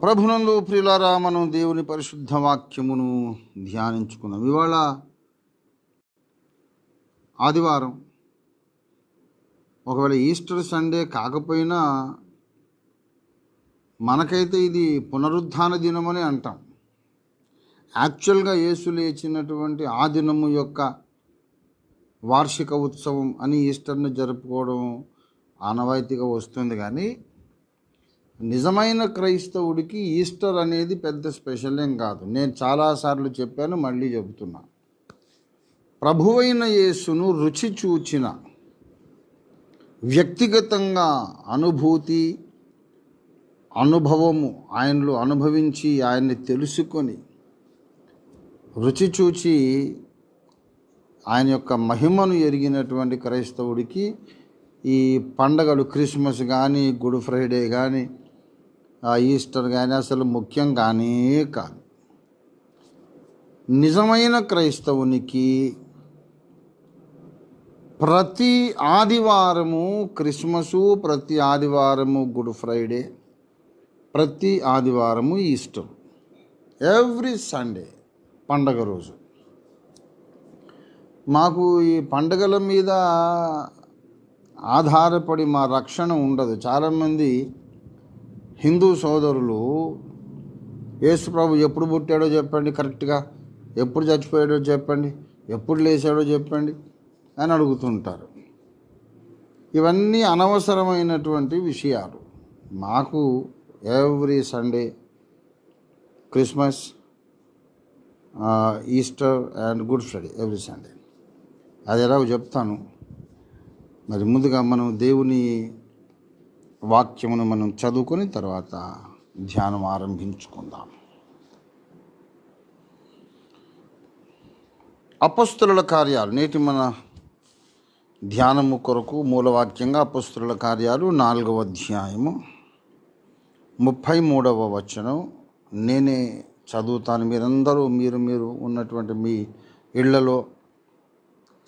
ప్రభునందు ప్రియులారా మనం దేవుని పరిశుద్ధ వాక్యమును ధ్యానించుకున్నాం ఇవాళ ఆదివారం ఒకవేళ ఈస్టర్ సండే కాకపోయినా మనకైతే ఇది పునరుద్ధాన దినమని అంటాం యాక్చువల్గా యేసు లేచినటువంటి ఆ దినము యొక్క వార్షిక ఉత్సవం అని ఈస్టర్ను జరుపుకోవడం ఆనవాయితీగా వస్తుంది కానీ నిజమైన క్రైస్తవుడికి ఈస్టర్ అనేది పెద్ద స్పెషల్ ఏం కాదు నేను చాలాసార్లు చెప్పాను మళ్ళీ చెబుతున్నా ప్రభువైన యేసును రుచి చూచిన వ్యక్తిగతంగా అనుభూతి అనుభవము ఆయనలో అనుభవించి ఆయన్ని తెలుసుకొని రుచి చూచి ఆయన యొక్క మహిమను ఎరిగినటువంటి క్రైస్తవుడికి ఈ పండగలు క్రిస్మస్ కానీ గుడ్ ఫ్రైడే కానీ ఆ ఈస్టర్ కానీ అసలు ముఖ్యం కానీ కాదు నిజమైన క్రైస్తవునికి ప్రతి ఆదివారము క్రిస్మసు ప్రతి ఆదివారము గుడ్ ఫ్రైడే ప్రతి ఆదివారము ఈస్టర్ ఎవ్రీ సండే పండగ రోజు మాకు ఈ పండగల మీద ఆధారపడి మా రక్షణ ఉండదు చాలామంది హిందూ సోదరులు యేసుప్రభు ఎప్పుడు పుట్టాడో చెప్పండి కరెక్ట్గా ఎప్పుడు చచ్చిపోయాడో చెప్పండి ఎప్పుడు లేచాడో చెప్పండి అని అడుగుతుంటారు ఇవన్నీ అనవసరమైనటువంటి విషయాలు మాకు every Sunday Christmas Easter and Good Friday every Sunday అది ఎలాగో చెప్తాను మరి ముందుగా మనం దేవుని వాక్యమును మనం చదువుకొని తర్వాత ధ్యానం ఆరంభించుకుందాం అపస్తుల కార్యాలు నేటి మన ధ్యానము కొరకు మూలవాక్యంగా అపస్తుల కార్యాలు నాలుగవ అధ్యాయము ముప్పై మూడవ వచనం నేనే చదువుతాను మీరందరూ మీరు మీరు ఉన్నటువంటి మీ ఇళ్లలో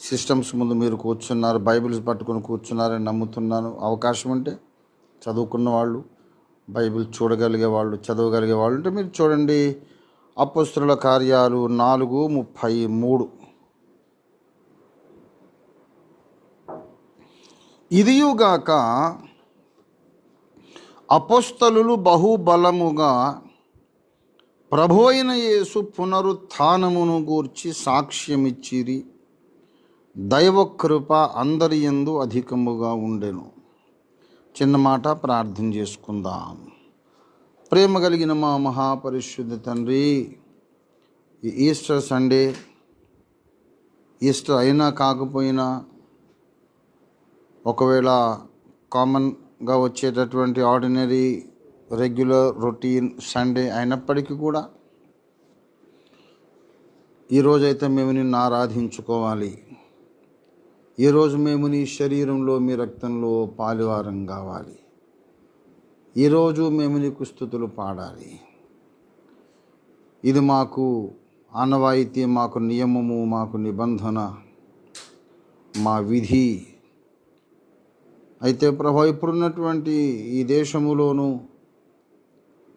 సిస్టమ్స్ ముందు మీరు కూర్చున్నారు బైబిల్స్ పట్టుకొని కూర్చున్నారని నమ్ముతున్నాను అవకాశం ఉంటే చదువుకున్న వాళ్ళు బైబిల్ చూడగలిగే వాళ్ళు చదవగలిగే వాళ్ళు ఉంటే మీరు చూడండి అపస్తుల కార్యాలు నాలుగు ముప్పై మూడు ఇదియుగాక అపస్తలు బహుబలముగా ప్రభు అయిన యేసు పునరుత్నమును గూర్చి సాక్ష్యమిచ్చిరి దైవకృప అందరి ఎందు అధికముగా ఉండెను చిన్న మాట ప్రార్థన చేసుకుందాం ప్రేమ కలిగిన మా మహాపరిశుద్ధ తండ్రి ఈ ఈస్టర్ సండే ఈస్టర్ అయినా కాకపోయినా ఒకవేళ కామన్గా వచ్చేటటువంటి ఆర్డినరీ రెగ్యులర్ రొటీన్ సండే అయినప్పటికీ కూడా ఈరోజైతే మేము నిన్ను ఆరాధించుకోవాలి ఈరోజు మేము నీ శరీరంలో మీ రక్తంలో పాలివారం కావాలి ఈరోజు మేము నీకు స్థుతులు పాడాలి ఇది మాకు ఆనవాయితీ మాకు నియమము మాకు నిబంధన మా విధి అయితే ప్రభా ఇప్పుడున్నటువంటి ఈ దేశములోను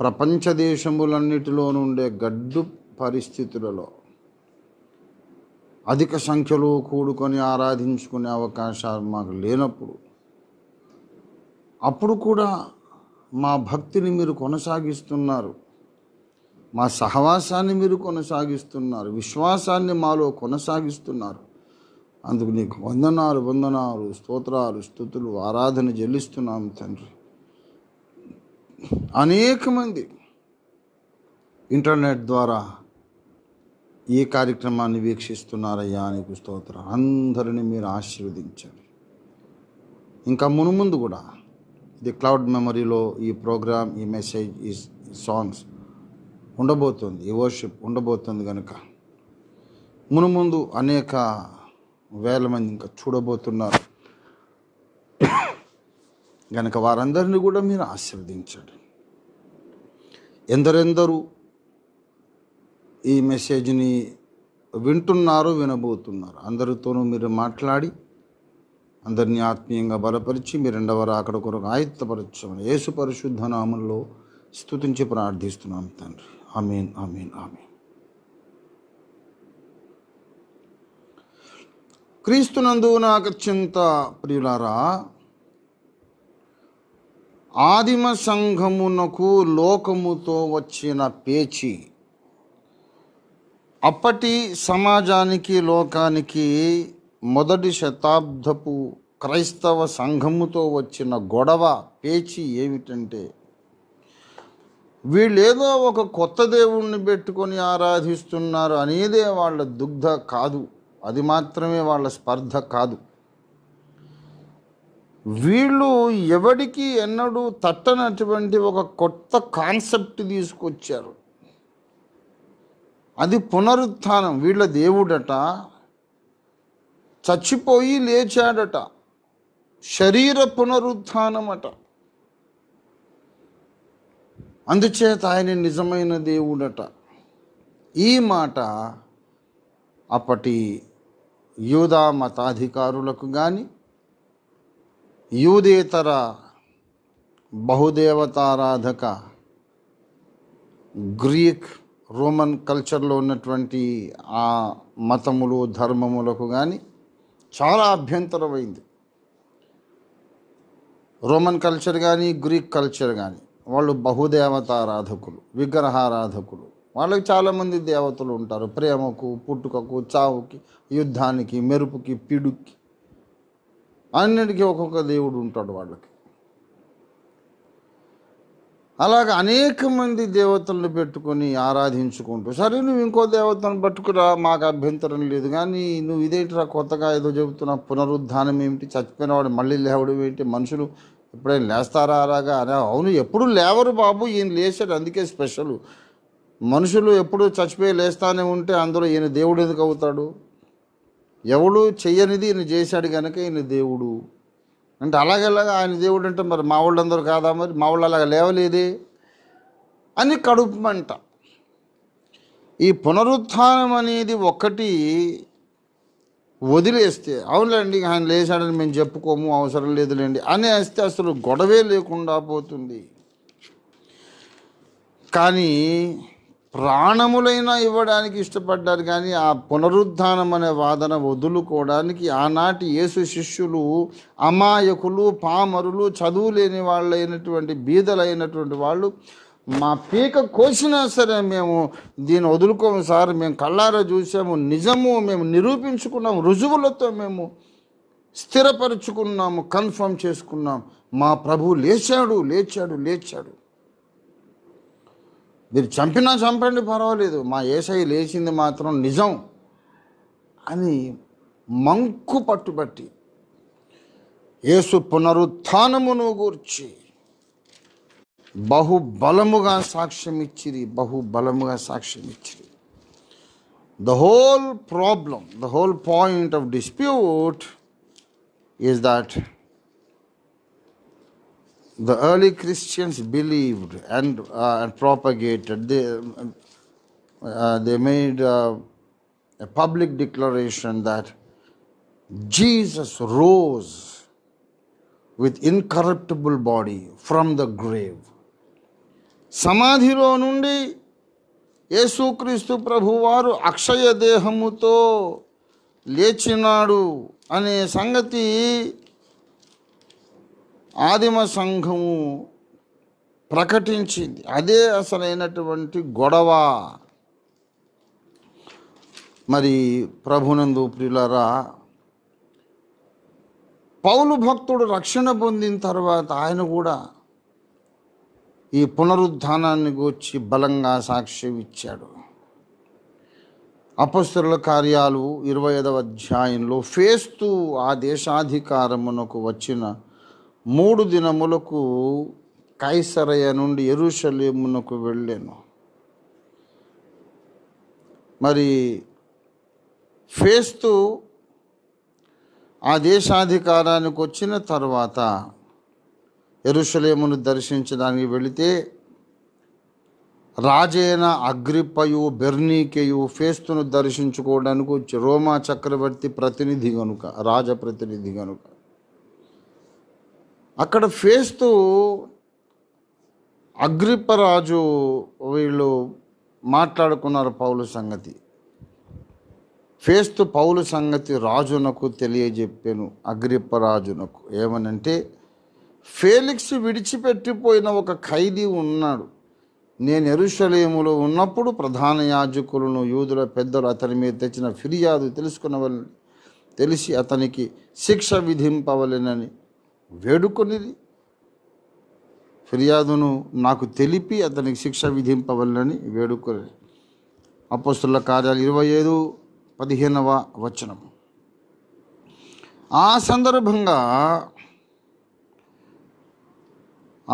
ప్రపంచ దేశములన్నిటిలోనూ ఉండే గడ్డు పరిస్థితులలో అధిక సంఖ్యలో కూడుకొని ఆరాధించుకునే అవకాశాలు మాకు లేనప్పుడు అప్పుడు కూడా మా భక్తిని మీరు కొనసాగిస్తున్నారు మా సహవాసాన్ని మీరు కొనసాగిస్తున్నారు విశ్వాసాన్ని మాలో కొనసాగిస్తున్నారు అందుకు నీకు వందనాలు వందనాలు స్తోత్రాలు స్థుతులు ఆరాధన చెల్లిస్తున్నాం తండ్రి అనేక మంది ఇంటర్నెట్ ద్వారా ఈ కార్యక్రమాన్ని వీక్షిస్తున్నారయ్యా నీకు స్తోత్ర అందరిని మీరు ఆశీర్వదించండి ఇంకా మునుముందు కూడా ఇది క్లౌడ్ మెమరీలో ఈ ప్రోగ్రామ్ ఈ మెసేజ్ ఈ సాంగ్స్ ఉండబోతుంది ఈ వర్షిప్ ఉండబోతుంది కనుక మునుముందు అనేక వేల మంది ఇంకా చూడబోతున్నారు కనుక వారందరినీ కూడా మీరు ఆశీర్వదించండి ఎందరెందరూ ఈ మెసేజ్ని వింటున్నారు వినబోతున్నారు అందరితోనూ మీరు మాట్లాడి అందరినీ ఆత్మీయంగా బలపరిచి మీ రెండవ అక్కడ కొరకు ఆయుత్తపరచమని యేసు పరిశుద్ధ నామంలో స్థుతించి ప్రార్థిస్తున్నాం తండ్రి ఆమెన్ ఆమెన్ ఆమెన్ క్రీస్తునందు నాకు అత్యంత ప్రియులారా ఆదిమ సంఘమునకు లోకముతో వచ్చిన పేచి అప్పటి సమాజానికి లోకానికి మొదటి శతాబ్దపు క్రైస్తవ సంఘముతో వచ్చిన గొడవ పేచి ఏమిటంటే వీళ్ళేదో ఒక కొత్త దేవుణ్ణి పెట్టుకొని ఆరాధిస్తున్నారు అనేదే వాళ్ళ దుగ్ధ కాదు అది మాత్రమే వాళ్ళ స్పర్ధ కాదు వీళ్ళు ఎవడికి ఎన్నడూ తట్టనటువంటి ఒక కొత్త కాన్సెప్ట్ తీసుకొచ్చారు అది పునరుత్థానం వీళ్ళ దేవుడట చచ్చిపోయి లేచాడట శరీర పునరుత్థానం అట అందుచేత ఆయన నిజమైన దేవుడట ఈ మాట అప్పటి యూదా మతాధికారులకు కానీ యూదేతర బహుదేవతారాధక గ్రీక్ రోమన్ కల్చర్లో ఉన్నటువంటి ఆ మతములు ధర్మములకు కానీ చాలా అభ్యంతరమైంది రోమన్ కల్చర్ కానీ గ్రీక్ కల్చర్ కానీ వాళ్ళు బహుదేవత ఆరాధకులు విగ్రహారాధకులు వాళ్ళకి చాలామంది దేవతలు ఉంటారు ప్రేమకు పుట్టుకకు చావుకి యుద్ధానికి మెరుపుకి పిడుక్కి అన్నిటికీ ఒక్కొక్క దేవుడు ఉంటాడు వాళ్ళకి అలాగ అనేక మంది దేవతలను పెట్టుకొని ఆరాధించుకుంటూ సరే నువ్వు ఇంకో దేవతను పట్టుకురా మాకు అభ్యంతరం లేదు కానీ నువ్వు ఇదేంటిరా కొత్తగా ఏదో చెబుతున్నా పునరుద్ధానం ఏమిటి చచ్చిపోయినవాడు మళ్ళీ లేవడం ఏంటి మనుషులు ఎప్పుడైనా లేస్తారా అలాగా అనే అవును ఎప్పుడు లేవరు బాబు ఈయన లేచాడు అందుకే స్పెషల్ మనుషులు ఎప్పుడు చచ్చిపోయి లేస్తానే ఉంటే అందులో ఈయన దేవుడు ఎందుకు అవుతాడు ఎవడు చెయ్యనిది ఈయన చేశాడు కనుక ఈయన దేవుడు అంటే అలాగేలాగా ఆయన దేవుడు అంటే మరి మా అందరూ కాదా మరి మా వాళ్ళు అలాగ లేవలేదే అని కడుపు ఈ పునరుత్నం అనేది ఒక్కటి వదిలేస్తే అవునులేండి ఆయన లేచాడని మేము చెప్పుకోము అవసరం లేదులేండి వేస్తే అసలు గొడవే లేకుండా పోతుంది కానీ ప్రాణములైనా ఇవ్వడానికి ఇష్టపడ్డారు కానీ ఆ పునరుద్ధానం అనే వాదన వదులుకోవడానికి ఆనాటి యేసు శిష్యులు అమాయకులు పామరులు చదువు లేని వాళ్ళైనటువంటి బీదలైనటువంటి వాళ్ళు మా పీక కోసినా సరే మేము దీన్ని వదులుకోము సార్ మేము కళ్ళారా చూసాము నిజము మేము నిరూపించుకున్నాము రుజువులతో మేము స్థిరపరుచుకున్నాము కన్ఫర్మ్ చేసుకున్నాం మా ప్రభు లేచాడు లేచాడు లేచాడు మీరు చంపినా చంపండి పర్వాలేదు మా ఏసై లేచింది మాత్రం నిజం అని మంకు పట్టుబట్టి ఏసు పునరుత్నమును గూర్చి బహుబలముగా సాక్ష్యం ఇచ్చిరి బహుబలముగా సాక్ష్యం ఇచ్చింది the whole problem the whole point of dispute is that the early Christians believed and, uh, and propagated. They, uh, they made uh, a public declaration that Jesus rose with incorruptible body from the grave. సమాధిలో Yesu యేసుక్రీస్తు Prabhuvaru Akshaya Dehamuto lechinadu Ane sangati. ఆదిమ సంఘము ప్రకటించింది అదే అసలైనటువంటి గొడవ మరి ప్రభునందు ప్రియులరా పౌలు భక్తుడు రక్షణ పొందిన తర్వాత ఆయన కూడా ఈ పునరుద్ధానాన్ని గూర్చి బలంగా సాక్ష్యం ఇచ్చాడు అపస్తుల కార్యాలు ఇరవై ఐదవ అధ్యాయంలో ఫేస్తూ ఆ దేశాధికారమునకు వచ్చిన మూడు దినములకు కైసరయ నుండి ఎరుషలేమునకు వెళ్ళాను మరి ఫేస్తు ఆ దేశాధికారానికి వచ్చిన తర్వాత ఎరుషలేమును దర్శించడానికి వెళితే రాజైన అగ్రిప్పయు బెర్నీకేయు ఫేస్తును దర్శించుకోవడానికి వచ్చి రోమా చక్రవర్తి ప్రతినిధి కనుక రాజప్రతినిధి కనుక అక్కడ ఫేస్తూ అగ్రిప్పరాజు వీళ్ళు మాట్లాడుకున్నారు పౌలు సంగతి ఫేస్తు పౌలు సంగతి రాజునకు తెలియజెప్పాను అగ్రిప్పరాజునకు ఏమనంటే ఫేలిక్స్ విడిచిపెట్టిపోయిన ఒక ఖైదీ ఉన్నాడు నేను ఎరుషలేములో ఉన్నప్పుడు ప్రధాన యాజకులను యూదుల పెద్దలు అతని మీద తెచ్చిన ఫిర్యాదు తెలుసుకున్న తెలిసి అతనికి శిక్ష విధింపవలెనని వేడుకొనిది ఫిర్యాదును నాకు తెలిపి అతనికి శిక్ష విధింపవల్లని వేడుకొని అపస్తుల కార్యాలు ఇరవై ఐదు పదిహేనవ వచనం ఆ సందర్భంగా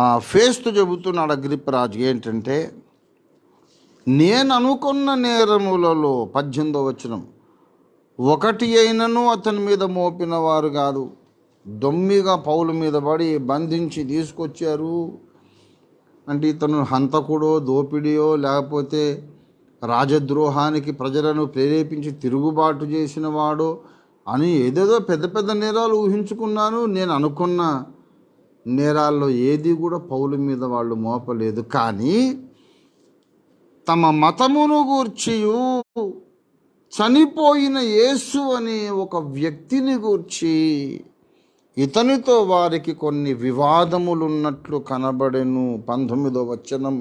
ఆ ఫేస్తు చెబుతున్నాడు అగ్రిపరాజు ఏంటంటే నేను అనుకున్న నేరములలో పద్దెనిమిదో వచనం ఒకటి అయినను అతని మీద మోపిన వారు కాదు దొమ్మిగా పౌల మీద పడి బంధించి తీసుకొచ్చారు అంటే ఇతను హంతకుడో దోపిడియో లేకపోతే రాజద్రోహానికి ప్రజలను ప్రేరేపించి తిరుగుబాటు చేసిన వాడో అని ఏదేదో పెద్ద పెద్ద నేరాలు ఊహించుకున్నాను నేను అనుకున్న నేరాల్లో ఏది కూడా పౌలు మీద వాళ్ళు మోపలేదు కానీ తమ మతమును గూర్చి చనిపోయిన యేసు అనే ఒక వ్యక్తిని గూర్చి ఇతనితో వారికి కొన్ని వివాదములున్నట్లు కనబడెను పంతొమ్మిదో వచనం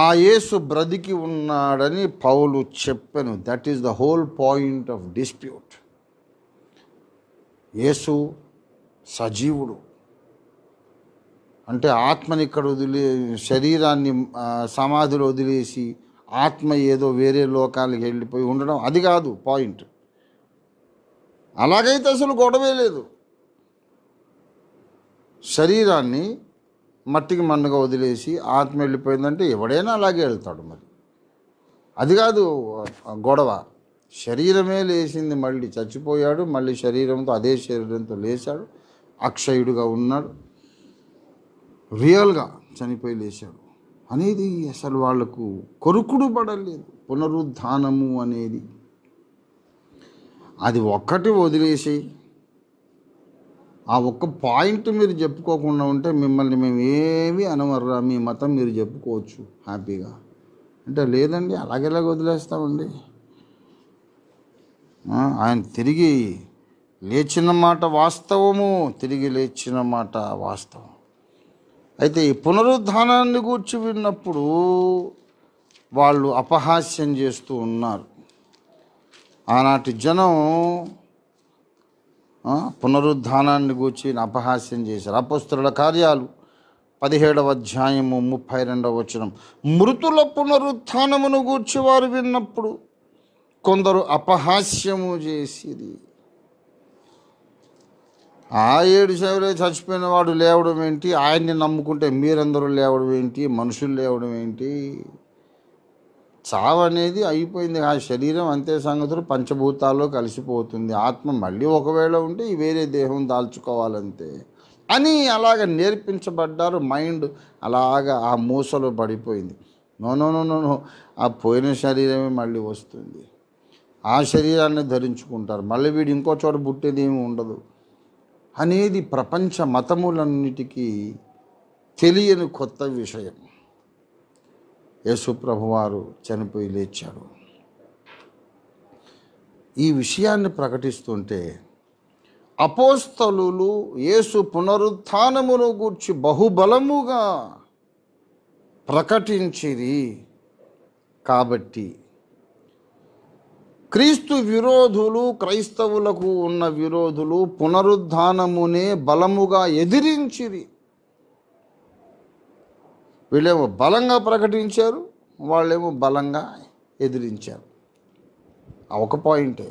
ఆ యేసు బ్రతికి ఉన్నాడని పౌలు చెప్పెను that is the whole point of dispute యేసు సజీవుడు అంటే ఆత్మని ఇక్కడ వదిలే శరీరాన్ని సమాధిలో వదిలేసి ఆత్మ ఏదో వేరే లోకాలకు వెళ్ళిపోయి ఉండడం అది కాదు పాయింట్ అలాగైతే అసలు గొడవే లేదు శరీరాన్ని మట్టికి మన్నుగా వదిలేసి ఆత్మ వెళ్ళిపోయిందంటే ఎవడైనా అలాగే వెళ్తాడు మరి అది కాదు గొడవ శరీరమే లేచింది మళ్ళీ చచ్చిపోయాడు మళ్ళీ శరీరంతో అదే శరీరంతో లేచాడు అక్షయుడుగా ఉన్నాడు రియల్గా చనిపోయి లేచాడు అనేది అసలు వాళ్లకు కొరుకుడు పడలేదు పునరుద్ధానము అనేది అది ఒక్కటి వదిలేసి ఆ ఒక్క పాయింట్ మీరు చెప్పుకోకుండా ఉంటే మిమ్మల్ని మేము ఏమీ అనవర్రా మీ మతం మీరు చెప్పుకోవచ్చు హ్యాపీగా అంటే లేదండి అలాగేలాగ వదిలేస్తామండి ఆయన తిరిగి లేచిన మాట వాస్తవము తిరిగి లేచిన మాట వాస్తవం అయితే ఈ పునరుద్ధానాన్ని గూర్చి విన్నప్పుడు వాళ్ళు అపహాస్యం చేస్తూ ఉన్నారు ఆనాటి జనం పునరుద్ధానాన్ని గూర్చి అపహాస్యం చేశారు అపస్తుల కార్యాలు పదిహేడవ అధ్యాయము ముప్పై రెండవ వచనం మృతుల పునరుత్నమును గూర్చి వారు విన్నప్పుడు కొందరు అపహాస్యము చేసిరి ఆ ఏడు సేవలే చచ్చిపోయిన వాడు లేవడం ఏంటి ఆయన్ని నమ్ముకుంటే మీరందరూ లేవడం ఏంటి మనుషులు లేవడం ఏంటి చావు అనేది అయిపోయింది ఆ శరీరం అంతే సంగతులు పంచభూతాల్లో కలిసిపోతుంది ఆత్మ మళ్ళీ ఒకవేళ ఉంటే వేరే దేహం దాల్చుకోవాలంతే అని అలాగ నేర్పించబడ్డారు మైండ్ అలాగ ఆ మూసలో పడిపోయింది నో నో ఆ పోయిన శరీరమే మళ్ళీ వస్తుంది ఆ శరీరాన్ని ధరించుకుంటారు మళ్ళీ వీడు ఇంకో చోట ఏమి ఉండదు అనేది ప్రపంచ మతములన్నిటికీ తెలియని కొత్త విషయం యేసుప్రభువారు చనిపోయి లేచాడు ఈ విషయాన్ని ప్రకటిస్తుంటే అపోస్తలు యేసు పునరుత్నమును గూర్చి బహుబలముగా ప్రకటించిది కాబట్టి క్రీస్తు విరోధులు క్రైస్తవులకు ఉన్న విరోధులు పునరుద్ధానమునే బలముగా ఎదిరించిరి వీళ్ళేమో బలంగా ప్రకటించారు వాళ్ళేమో బలంగా ఎదిరించారు ఒక పాయింటే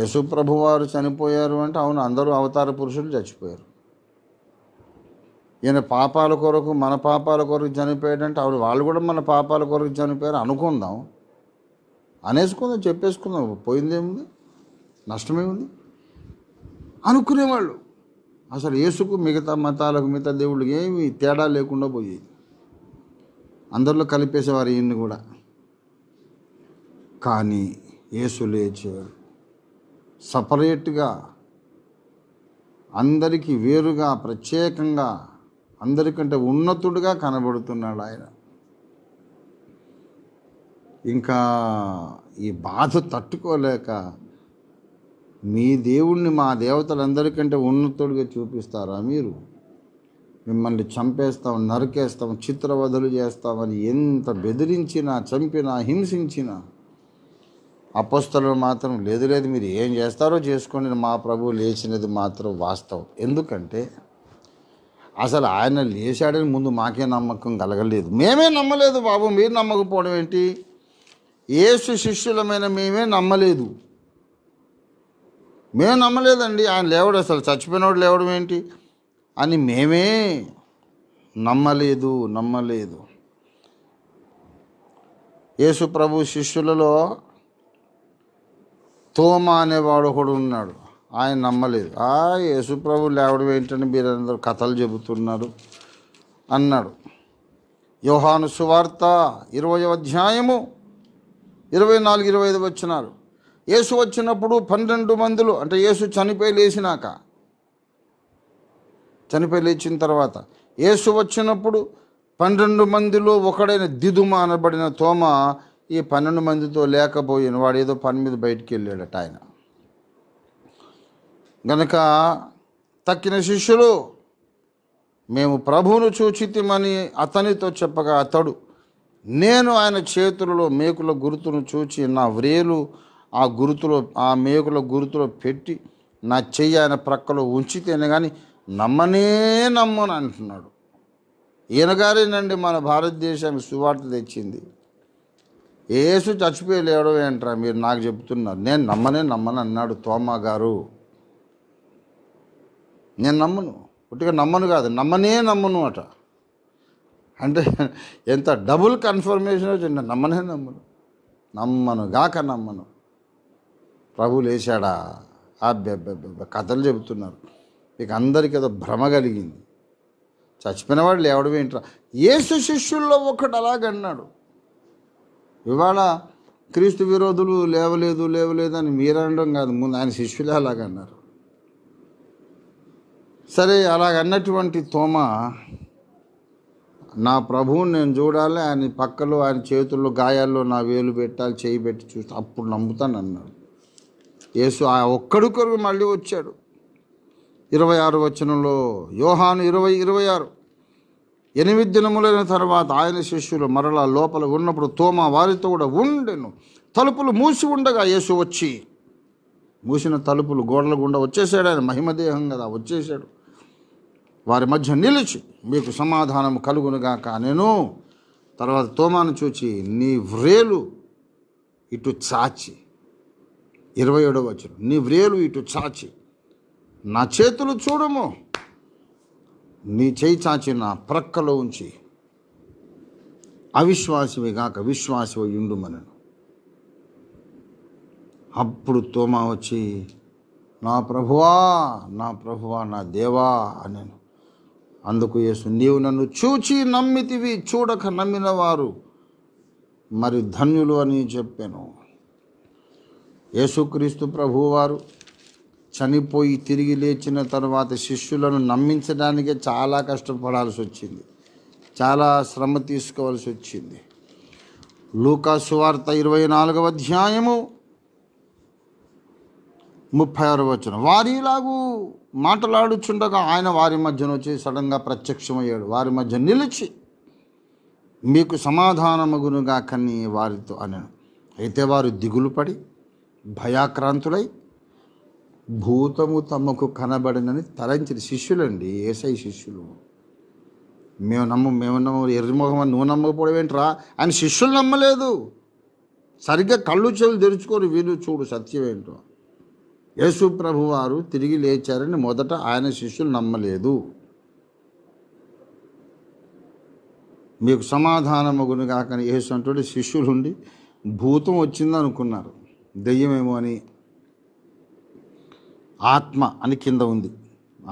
యశుప్రభు వారు చనిపోయారు అంటే అవును అందరూ అవతార పురుషులు చచ్చిపోయారు ఈయన పాపాల కొరకు మన పాపాల కొరకు అంటే అవును వాళ్ళు కూడా మన పాపాల కొరకు చనిపోయారు అనుకుందాం అనేసుకుందాం చెప్పేసుకుందాం పోయిందేముంది నష్టమేముంది అనుకునేవాళ్ళు అసలు యేసుకు మిగతా మతాలకు మిగతా దేవుళ్ళకి ఏమి తేడా లేకుండా పోయి అందరిలో కలిపేసేవారు ఈయన్ని కూడా కానీ యేసు లేచి సపరేట్గా అందరికీ వేరుగా ప్రత్యేకంగా అందరికంటే ఉన్నతుడుగా కనబడుతున్నాడు ఆయన ఇంకా ఈ బాధ తట్టుకోలేక మీ దేవుణ్ణి మా దేవతలందరికంటే ఉన్నతుడిగా చూపిస్తారా మీరు మిమ్మల్ని చంపేస్తాం నరికేస్తాం చిత్రవధలు చేస్తామని ఎంత బెదిరించినా చంపినా హింసించినా అపస్తులు మాత్రం లేదు లేదు మీరు ఏం చేస్తారో చేసుకోండి మా ప్రభు లేచినది మాత్రం వాస్తవం ఎందుకంటే అసలు ఆయన లేచాడని ముందు మాకే నమ్మకం కలగలేదు మేమే నమ్మలేదు బాబు మీరు నమ్మకపోవడం ఏంటి ఏసు శిష్యులమైన మేమే నమ్మలేదు మేము నమ్మలేదండి ఆయన లేవడు అసలు చచ్చిపోయినోడు లేవడం ఏంటి అని మేమే నమ్మలేదు నమ్మలేదు యేసు ప్రభు శిష్యులలో తోమ అనేవాడు ఒకడు ఉన్నాడు ఆయన నమ్మలేదు ఆ యేసు ప్రభు లేవడం ఏంటని మీరందరూ కథలు చెబుతున్నారు అన్నాడు యోహాను సువార్త ఇరవై అధ్యాయము ఇరవై నాలుగు ఇరవై ఐదు వచ్చినారు యేసు వచ్చినప్పుడు పన్నెండు మందిలు అంటే యేసు చనిపోయి లేచినాక చనిపోయి లేచిన తర్వాత యేసు వచ్చినప్పుడు పన్నెండు మందిలో ఒకడైన దిదుమ అనబడిన తోమ ఈ పన్నెండు మందితో లేకపోయిన వాడు ఏదో పని మీద బయటికి వెళ్ళాడట ఆయన గనక తక్కిన శిష్యులు మేము ప్రభువును చూచితిమని అతనితో చెప్పగా అతడు నేను ఆయన చేతులలో మేకుల గుర్తును చూచి నా వ్రేలు ఆ గురుతులో ఆ మేకుల గురుతులో పెట్టి నా చెయ్యి ఆయన ప్రక్కలో ఉంచితేనే కానీ నమ్మనే నమ్మను అంటున్నాడు ఈయనగారేనండి మన భారతదేశానికి సువార్త తెచ్చింది ఏసు చచ్చిపోయి లేవడం ఏంట్రా మీరు నాకు చెప్తున్నారు నేను నమ్మనే నమ్మను అన్నాడు తోమా గారు నేను నమ్మను ఒట్టిగా నమ్మను కాదు నమ్మనే నమ్మను అట అంటే ఎంత డబుల్ కన్ఫర్మేషన్ వచ్చింది నమ్మనే నమ్మను నమ్మను గాక నమ్మను ప్రభు లేచాడా కథలు చెబుతున్నారు మీకు అందరికీ ఏదో భ్రమ కలిగింది చచ్చిపోయినవాడు లేవడం ఏంట్రా ఏసు శిష్యుల్లో ఒకడు అలాగన్నాడు ఇవాళ క్రీస్తు విరోధులు లేవలేదు లేవలేదు అని మీరు అనడం కాదు ముందు ఆయన శిష్యులే అలాగన్నారు సరే అలాగన్నటువంటి తోమ నా ప్రభువుని నేను చూడాలి ఆయన పక్కలో ఆయన చేతుల్లో గాయాల్లో నా వేలు పెట్టాలి చేయి పెట్టి చూస్తే అప్పుడు నమ్ముతాను అన్నాడు యేసు ఆ ఒక్కడు కొరకు మళ్ళీ వచ్చాడు ఇరవై ఆరు వచనంలో యోహాను ఇరవై ఇరవై ఆరు ఎనిమిది దినములైన తర్వాత ఆయన శిష్యులు మరలా లోపల ఉన్నప్పుడు తోమ వారితో కూడా ఉండెను తలుపులు మూసి ఉండగా యేసు వచ్చి మూసిన తలుపులు గోడల గుండా వచ్చేసాడు ఆయన మహిమదేహం కదా వచ్చేసాడు వారి మధ్య నిలిచి మీకు సమాధానం కలుగునుగాక నేను తర్వాత తోమాను చూచి నీ వ్రేలు ఇటు చాచి ఇరవై ఏడవ వచ్చిన నీ వ్రేలు ఇటు చాచి నా చేతులు చూడము నీ చేయి చాచి నా ప్రక్కలో ఉంచి అవిశ్వాసమే కాక విశ్వాసమే ఉండుమనను అప్పుడు తోమా వచ్చి నా ప్రభువా నా ప్రభువా నా దేవా అనేను అందుకు యేసు నీవు నన్ను చూచి నమ్మితివి చూడక నమ్మిన వారు మరి ధన్యులు అని చెప్పాను యేసుక్రీస్తు ప్రభువారు చనిపోయి తిరిగి లేచిన తర్వాత శిష్యులను నమ్మించడానికే చాలా కష్టపడాల్సి వచ్చింది చాలా శ్రమ తీసుకోవాల్సి వచ్చింది లూకా సువార్త ఇరవై నాలుగవ అధ్యాయము ముప్పై ఆరు వచ్చిన వారిలాగూ మాట్లాడుచుండగా ఆయన వారి మధ్యన వచ్చి సడన్గా ప్రత్యక్షమయ్యాడు వారి మధ్య నిలిచి మీకు సమాధానముగునుగా కన్నీ వారితో అని అయితే వారు దిగులు పడి భయాక్రాంతులై భూతము తమకు కనబడినని తలంచిన శిష్యులండి ఏసై శిష్యులు మేము నమ్ము మేము నమ్ము ఎర్రముఖం నువ్వు నమ్మకపోవడం ఏంట్రా ఆయన శిష్యులు నమ్మలేదు సరిగ్గా కళ్ళు చెవులు తెరుచుకొని వీళ్ళు చూడు సత్యం ఏంటో యేసు ప్రభు వారు తిరిగి లేచారని మొదట ఆయన శిష్యులు నమ్మలేదు మీకు సమాధానమగును కాకని యేసు శిష్యులు ఉండి భూతం వచ్చిందనుకున్నారు దెయ్యమేమో అని ఆత్మ అని కింద ఉంది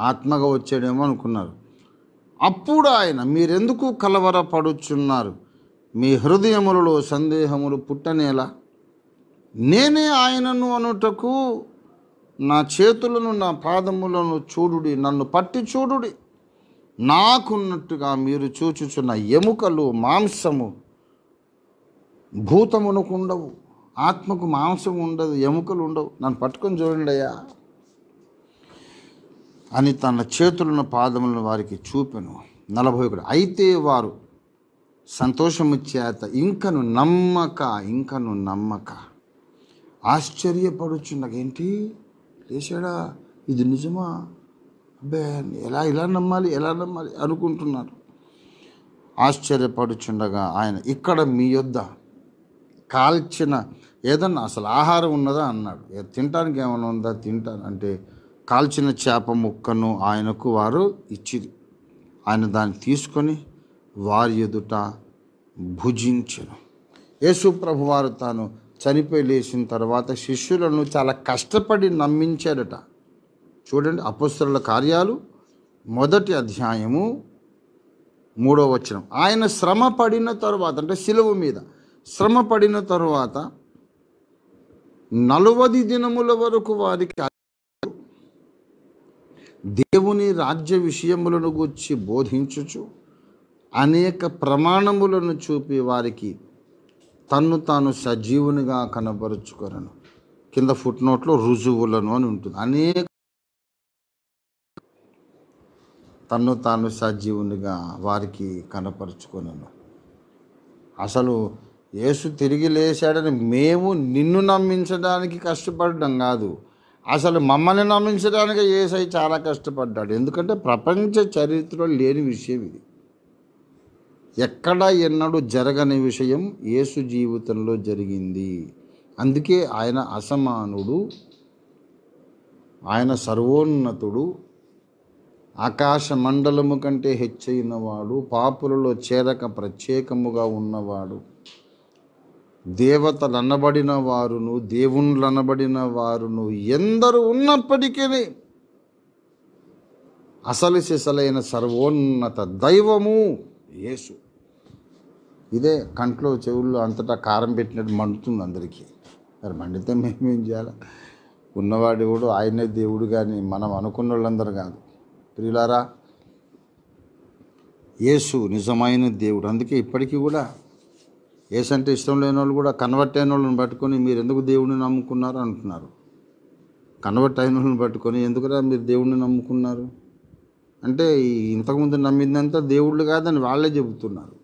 ఆత్మగా వచ్చాడేమో అనుకున్నారు అప్పుడు ఆయన మీరెందుకు కలవరపడుచున్నారు మీ హృదయములలో సందేహములు పుట్టనేలా నేనే ఆయనను అనుటకు నా చేతులను నా పాదములను చూడుడి నన్ను పట్టి చూడుడి నాకున్నట్టుగా మీరు చూచుచున్న ఎముకలు మాంసము భూతమునుకుండవు ఆత్మకు మాంసం ఉండదు ఎముకలు ఉండవు నన్ను పట్టుకొని చూడండి అయ్యా అని తన చేతులను పాదములను వారికి చూపెను నలభై ఒకటి అయితే వారు సంతోషము చేత ఇంకను నమ్మక ఇంకను నమ్మక నాకేంటి లేచాడా ఇది నిజమా అబ్బే ఎలా ఇలా నమ్మాలి ఎలా నమ్మాలి అనుకుంటున్నారు ఆశ్చర్యపడుచుండగా ఆయన ఇక్కడ మీ యొద్ద కాల్చిన ఏదన్నా అసలు ఆహారం ఉన్నదా అన్నాడు తింటానికి ఏమైనా ఉందా తింటాను అంటే కాల్చిన చేప ముక్కను ఆయనకు వారు ఇచ్చిరి ఆయన దాన్ని తీసుకొని వారి ఎదుట భుజించను యేసు ప్రభు వారు తాను చనిపోయి లేచిన తర్వాత శిష్యులను చాలా కష్టపడి నమ్మించాడట చూడండి అపస్తుల కార్యాలు మొదటి అధ్యాయము మూడో వచనం ఆయన శ్రమ పడిన తర్వాత అంటే సిలువ మీద శ్రమ పడిన తరువాత నలువది దినముల వరకు వారికి దేవుని రాజ్య విషయములను గుర్చి బోధించుచు అనేక ప్రమాణములను చూపి వారికి తన్ను తాను సజీవునిగా కనబరుచుకొనను కింద ఫుట్ నోట్లో రుజువులను అని ఉంటుంది అనేక తన్ను తాను సజీవునిగా వారికి కనపరుచుకొనను అసలు యేసు తిరిగి లేచాడని మేము నిన్ను నమ్మించడానికి కష్టపడడం కాదు అసలు మమ్మల్ని నమ్మించడానికి ఏసై చాలా కష్టపడ్డాడు ఎందుకంటే ప్రపంచ చరిత్రలో లేని విషయం ఇది ఎక్కడ ఎన్నడూ జరగని విషయం యేసు జీవితంలో జరిగింది అందుకే ఆయన అసమానుడు ఆయన సర్వోన్నతుడు ఆకాశ మండలము కంటే హెచ్చైనవాడు పాపులలో చేరక ప్రత్యేకముగా ఉన్నవాడు దేవతలనబడిన వారును దేవుళ్ళనబడిన వారును ఎందరు ఉన్నప్పటికీ అసలు సిసలైన సర్వోన్నత దైవము యేసు ఇదే కంట్లో చెవుల్లో అంతటా కారం పెట్టినట్టు మండుతుంది అందరికీ మరి మండితే మేమేం చేయాలి ఉన్నవాడు కూడా ఆయనే దేవుడు కానీ మనం అనుకున్న వాళ్ళందరూ కాదు ప్రియులారా యేసు నిజమైన దేవుడు అందుకే ఇప్పటికీ కూడా ఏసు అంటే ఇష్టం లేని వాళ్ళు కూడా కన్వర్ట్ అయిన వాళ్ళని పట్టుకొని మీరు ఎందుకు దేవుడిని నమ్ముకున్నారు అంటున్నారు కన్వర్ట్ అయిన వాళ్ళని పట్టుకొని ఎందుకురా మీరు దేవుడిని నమ్ముకున్నారు అంటే ఇంతకుముందు నమ్మిందంతా దేవుళ్ళు కాదని వాళ్ళే చెబుతున్నారు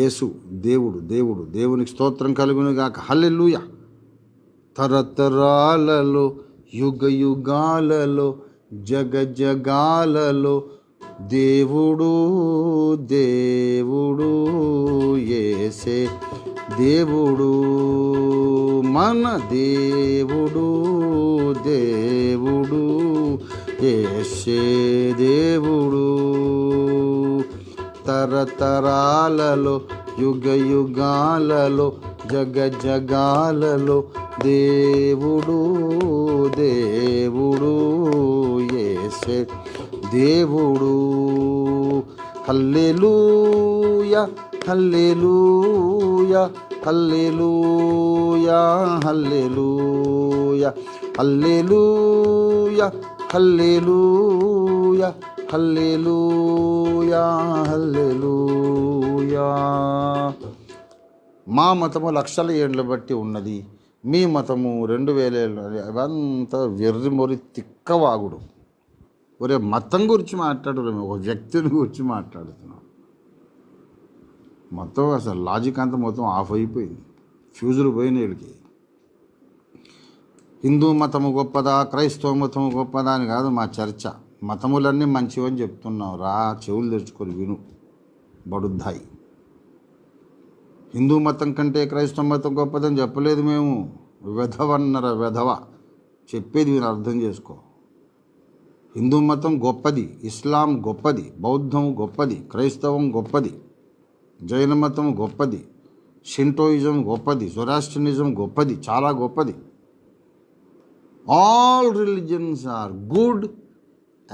యేసు దేవుడు దేవుడు దేవునికి స్తోత్రం హల్లె హల్లెలూయ తరతరాలలో యుగ యుగాలలో జగ జగాలలో దేవుడు దేవుడు ఏసే దేవుడు మన దేవుడు దేవుడు ఏసే దేవుడు తరతరాలలో యుగ యుగాలలో జగ జగాలలో దేవుడు దేవుడు ఏసే దేవుడు హల్లెలూయా హల్లెలూయా హల్లెలూయా హల్లెలూయా హల్లెలూయా హల్లెలూయా హల్లెలూయా హల్లెలూయా మా మతము లక్షల ఏండ్లు బట్టి ఉన్నది మీ మతము రెండు వేల ఏళ్ళ అదంతా వెర్రిమొరి తిక్కవాగుడు ఒరే మతం గురించి మాట్లాడడం ఒక వ్యక్తిని గురించి మాట్లాడుతున్నాం మొత్తం అసలు లాజిక్ అంతా మొత్తం ఆఫ్ అయిపోయింది ఫ్యూజులు పోయిన వీళ్ళకి హిందూ మతము గొప్పదా క్రైస్తవ మతము గొప్పదా అని కాదు మా చర్చ మతములన్నీ మంచివని చెప్తున్నాం రా చెవులు తెచ్చుకొని విను బడుద్దాయి హిందూ మతం కంటే క్రైస్తవ మతం గొప్పదని చెప్పలేదు మేము వెధవన్నర వెధవ చెప్పేది విని అర్థం చేసుకో హిందూ మతం గొప్పది ఇస్లాం గొప్పది బౌద్ధం గొప్పది క్రైస్తవం గొప్పది జైన మతం గొప్పది షింటోయిజం గొప్పది జొరాస్ట్రినిజం గొప్పది చాలా గొప్పది all religions are good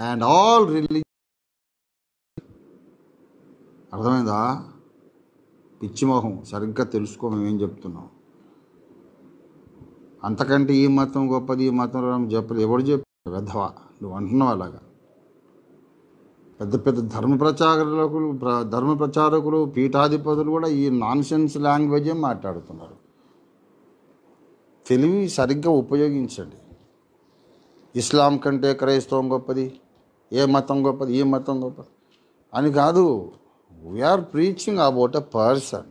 and all religion అర్థమైందా పిచ్చిమోహం సరిగ్గా తెలుసుకో మేమేం చెప్తున్నాం అంతకంటే ఈ మతం గొప్పది ఈ మతం చెప్పలేదు ఎవడు చెప్పారు వెధవా నువ్వు అంటున్నావు అలాగా పెద్ద పెద్ద ధర్మ ప్రచారకులు ధర్మ ప్రచారకులు పీఠాధిపతులు కూడా ఈ నాన్సెన్స్ లాంగ్వేజే మాట్లాడుతున్నారు తెలివి సరిగ్గా ఉపయోగించండి ఇస్లాం కంటే క్రైస్తవం గొప్పది ఏ మతం గొప్పది ఏ మతం గొప్పది అని కాదు we are preaching about a person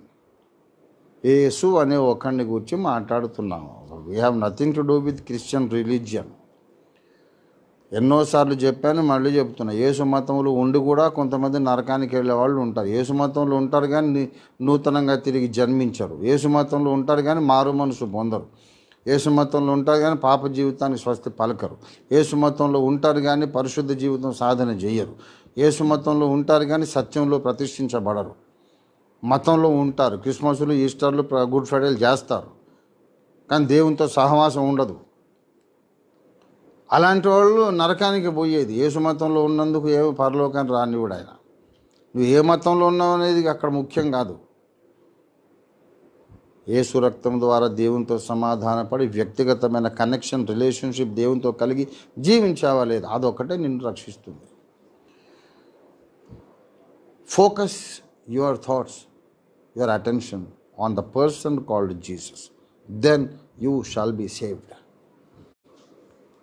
ఏసు అనే ఒకరిని గురించి మాట్లాడుతున్నాము we have nothing to do with Christian religion ఎన్నోసార్లు చెప్పాను మళ్ళీ చెప్తున్నా యేసు మతంలో ఉండి కూడా కొంతమంది నరకానికి వెళ్ళే వాళ్ళు ఉంటారు యేసు మతంలో ఉంటారు కానీ నూతనంగా తిరిగి జన్మించరు యేసు మతంలో ఉంటారు కానీ మారు మనసు పొందరు యేసు మతంలో ఉంటారు కానీ పాప జీవితానికి స్వస్తి పలకరు యేసు మతంలో ఉంటారు కానీ పరిశుద్ధ జీవితం సాధన చేయరు యేసు మతంలో ఉంటారు కానీ సత్యంలో ప్రతిష్ఠించబడరు మతంలో ఉంటారు క్రిస్మస్లు ఈస్టర్లు గుడ్ ఫ్రైడేలు చేస్తారు కానీ దేవునితో సహవాసం ఉండదు అలాంటి వాళ్ళు నరకానికి పోయేది యేసు మతంలో ఉన్నందుకు ఏ పరలోకాన్ని రానివ్వడు ఆయన నువ్వు ఏ మతంలో ఉన్నావు అనేది అక్కడ ముఖ్యం కాదు యేసు రక్తం ద్వారా దేవునితో సమాధానపడి వ్యక్తిగతమైన కనెక్షన్ రిలేషన్షిప్ దేవునితో కలిగి జీవించావా లేదు అదొక్కటే నిన్ను రక్షిస్తుంది focus your thoughts your attention on the person called Jesus then you shall be saved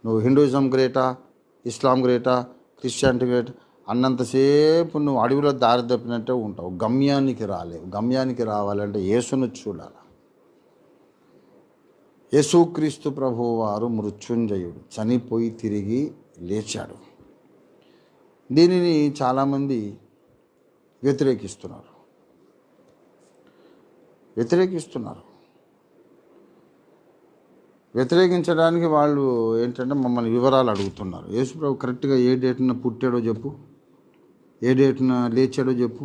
నువ్వు హిందూయిజం గ్రేటా ఇస్లాం గ్రేటా క్రిస్టియానిటీ గ్రేటా అన్నంతసేపు నువ్వు అడవిలో దారి తప్పినట్టే ఉంటావు గమ్యానికి రాలేవు గమ్యానికి రావాలంటే యేసును చూడాలి యేసుక్రీస్తు ప్రభు వారు మృత్యుంజయుడు చనిపోయి తిరిగి లేచాడు దీనిని చాలామంది వ్యతిరేకిస్తున్నారు వ్యతిరేకిస్తున్నారు వ్యతిరేకించడానికి వాళ్ళు ఏంటంటే మమ్మల్ని వివరాలు అడుగుతున్నారు యేసుప్రభు కరెక్ట్గా ఏ డేట్న పుట్టాడో చెప్పు ఏ డేట్న లేచాడో చెప్పు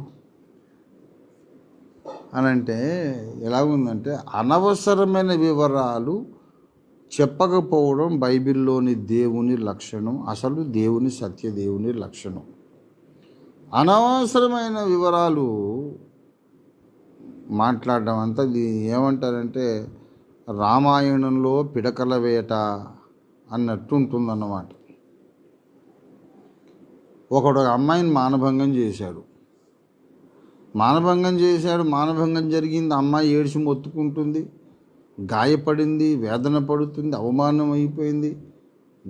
అని అంటే ఎలాగుందంటే అనవసరమైన వివరాలు చెప్పకపోవడం బైబిల్లోని దేవుని లక్షణం అసలు దేవుని సత్యదేవుని లక్షణం అనవసరమైన వివరాలు మాట్లాడడం అంతా ఏమంటారంటే రామాయణంలో పిడకల వేట అన్నట్టు ఉంటుందన్నమాట ఒకడు అమ్మాయిని మానభంగం చేశాడు మానభంగం చేశాడు మానభంగం జరిగింది అమ్మాయి ఏడిచి మొత్తుకుంటుంది గాయపడింది వేదన పడుతుంది అవమానం అయిపోయింది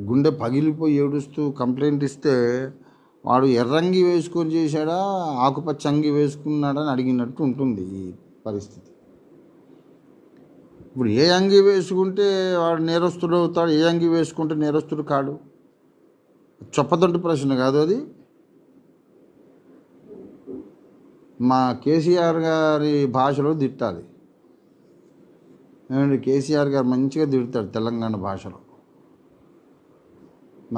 గుండె పగిలిపోయి ఏడుస్తూ కంప్లైంట్ ఇస్తే వాడు ఎర్రంగి వేసుకొని చేశాడా ఆకుపచ్చ అంగి వేసుకున్నాడని అడిగినట్టు ఉంటుంది ఈ పరిస్థితి ఇప్పుడు ఏ అంగి వేసుకుంటే వాడు నేరస్తుడు అవుతాడు ఏ అంగి వేసుకుంటే నేరస్తుడు కాడు చొప్పదంటు ప్రశ్న కాదు అది మా కేసీఆర్ గారి భాషలో తిట్టాలి ఏమంటే కేసీఆర్ గారు మంచిగా తిడతాడు తెలంగాణ భాషలో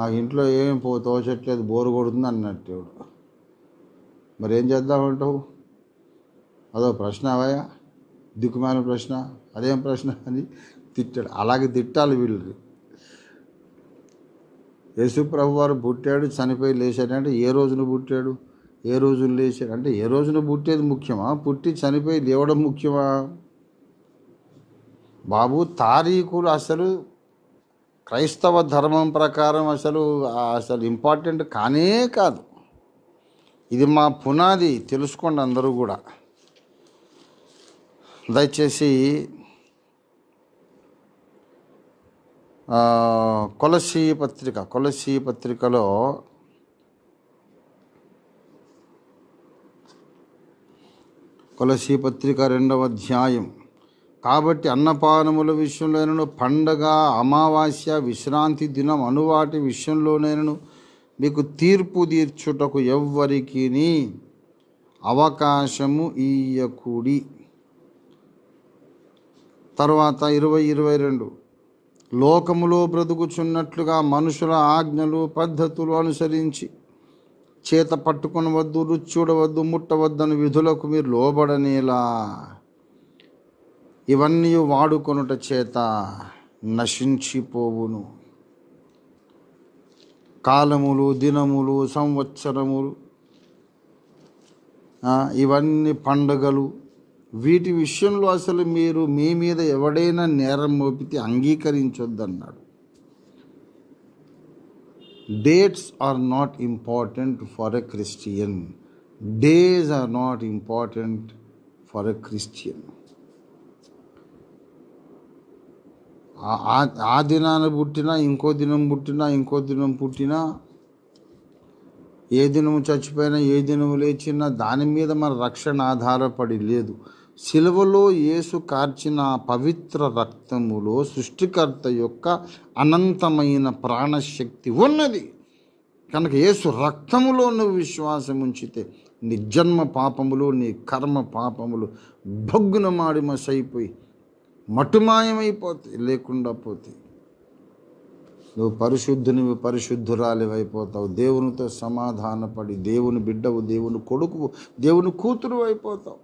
మాకు ఇంట్లో ఏం పో తోచట్లేదు బోరు కొడుతుంది అన్నట్టు మరి ఏం చేద్దామంటావు అదో ప్రశ్న అవయా దిక్కుమైన ప్రశ్న అదేం ప్రశ్న అని తిట్టాడు అలాగే తిట్టాలి వీళ్ళు యేసుప్రభు వారు పుట్టాడు చనిపోయి లేచాడు అంటే ఏ రోజున పుట్టాడు ఏ రోజున లేచాడు అంటే ఏ రోజున పుట్టేది ముఖ్యమా పుట్టి చనిపోయి లేవడం ముఖ్యమా బాబు తారీఖులు అసలు క్రైస్తవ ధర్మం ప్రకారం అసలు అసలు ఇంపార్టెంట్ కానే కాదు ఇది మా పునాది తెలుసుకోండి అందరూ కూడా దయచేసి కొలసి పత్రిక కొలసి పత్రికలో కొలసి పత్రిక రెండవ అధ్యాయం కాబట్టి అన్నపానముల విషయంలోనూ పండగ అమావాస్య విశ్రాంతి దినం అనువాటి విషయంలోనైనను మీకు తీర్పు తీర్చుటకు ఎవ్వరికి అవకాశము ఇయ్యకూడి తర్వాత ఇరవై ఇరవై రెండు లోకములో బ్రతుకుచున్నట్లుగా మనుషుల ఆజ్ఞలు పద్ధతులు అనుసరించి చేత పట్టుకొనవద్దు రుచి చూడవద్దు ముట్టవద్దని విధులకు మీరు లోబడనేలా ఇవన్నీ వాడుకొనుట చేత నశించిపోవును కాలములు దినములు సంవత్సరములు ఇవన్నీ పండుగలు వీటి విషయంలో అసలు మీరు మీ మీద ఎవడైనా నేరం మోపితే అంగీకరించొద్దన్నాడు dates are not important for a Christian days are not important for a Christian ఆ దినాన పుట్టినా ఇంకో దినం పుట్టినా ఇంకో దినం పుట్టినా ఏ దినము చచ్చిపోయినా ఏ దినము లేచినా దాని మీద మన రక్షణ ఆధారపడి లేదు సిలువలో యేసు కార్చిన పవిత్ర రక్తములో సృష్టికర్త యొక్క అనంతమైన ప్రాణశక్తి ఉన్నది కనుక యేసు రక్తములో నువ్వు విశ్వాసం ఉంచితే నీ జన్మ పాపములు నీ కర్మ పాపములు భగ్గున మసైపోయి మటుమాయమైపోతాయి లేకుండా పోతాయి నువ్వు పరిశుద్ధురాలి పరిశుద్ధురాలివైపోతావు దేవునితో సమాధానపడి దేవుని బిడ్డవు దేవుని కొడుకు దేవుని కూతురు అయిపోతావు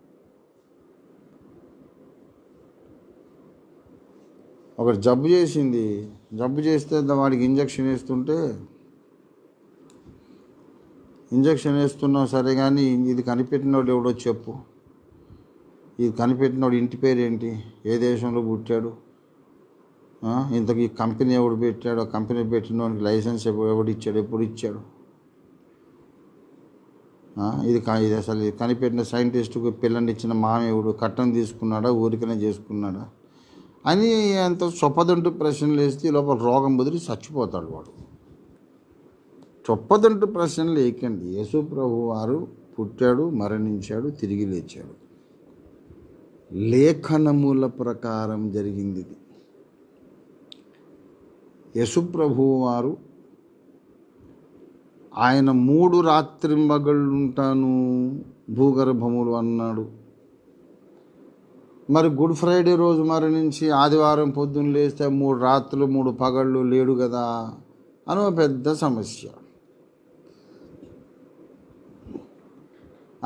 ఒకటి జబ్బు చేసింది జబ్బు చేస్తే వాడికి ఇంజక్షన్ వేస్తుంటే ఇంజక్షన్ వేస్తున్నావు సరే కానీ ఇది కనిపెట్టినోడు ఎవడో చెప్పు ఇది కనిపెట్టినోడు ఇంటి పేరు ఏంటి ఏ దేశంలో పుట్టాడు ఇంతకు ఈ కంపెనీ ఎవడు పెట్టాడు ఆ కంపెనీ పెట్టినోనికి లైసెన్స్ ఎవడు ఇచ్చాడు ఎప్పుడు ఇచ్చాడు ఇది ఇది అసలు కనిపెట్టిన సైంటిస్టుకు పిల్లని ఇచ్చిన మామ ఎవడు కట్టం తీసుకున్నాడా ఊరికనే చేసుకున్నాడా అని అంత చొప్పదంటు ప్రశ్నలు వేస్తే లోపల రోగం బుదిరి చచ్చిపోతాడు వాడు చొప్పదంటు ప్రశ్నలు ఏకండి యేసు ప్రభు వారు పుట్టాడు మరణించాడు తిరిగి లేచాడు లేఖనముల ప్రకారం జరిగింది ఇది యశుప్రభు వారు ఆయన మూడు రాత్రి మగళ్ళుంటాను భూగర్భములు అన్నాడు మరి గుడ్ ఫ్రైడే రోజు మరణించి ఆదివారం పొద్దున్న లేస్తే మూడు రాత్రులు మూడు పగళ్ళు లేడు కదా అని పెద్ద సమస్య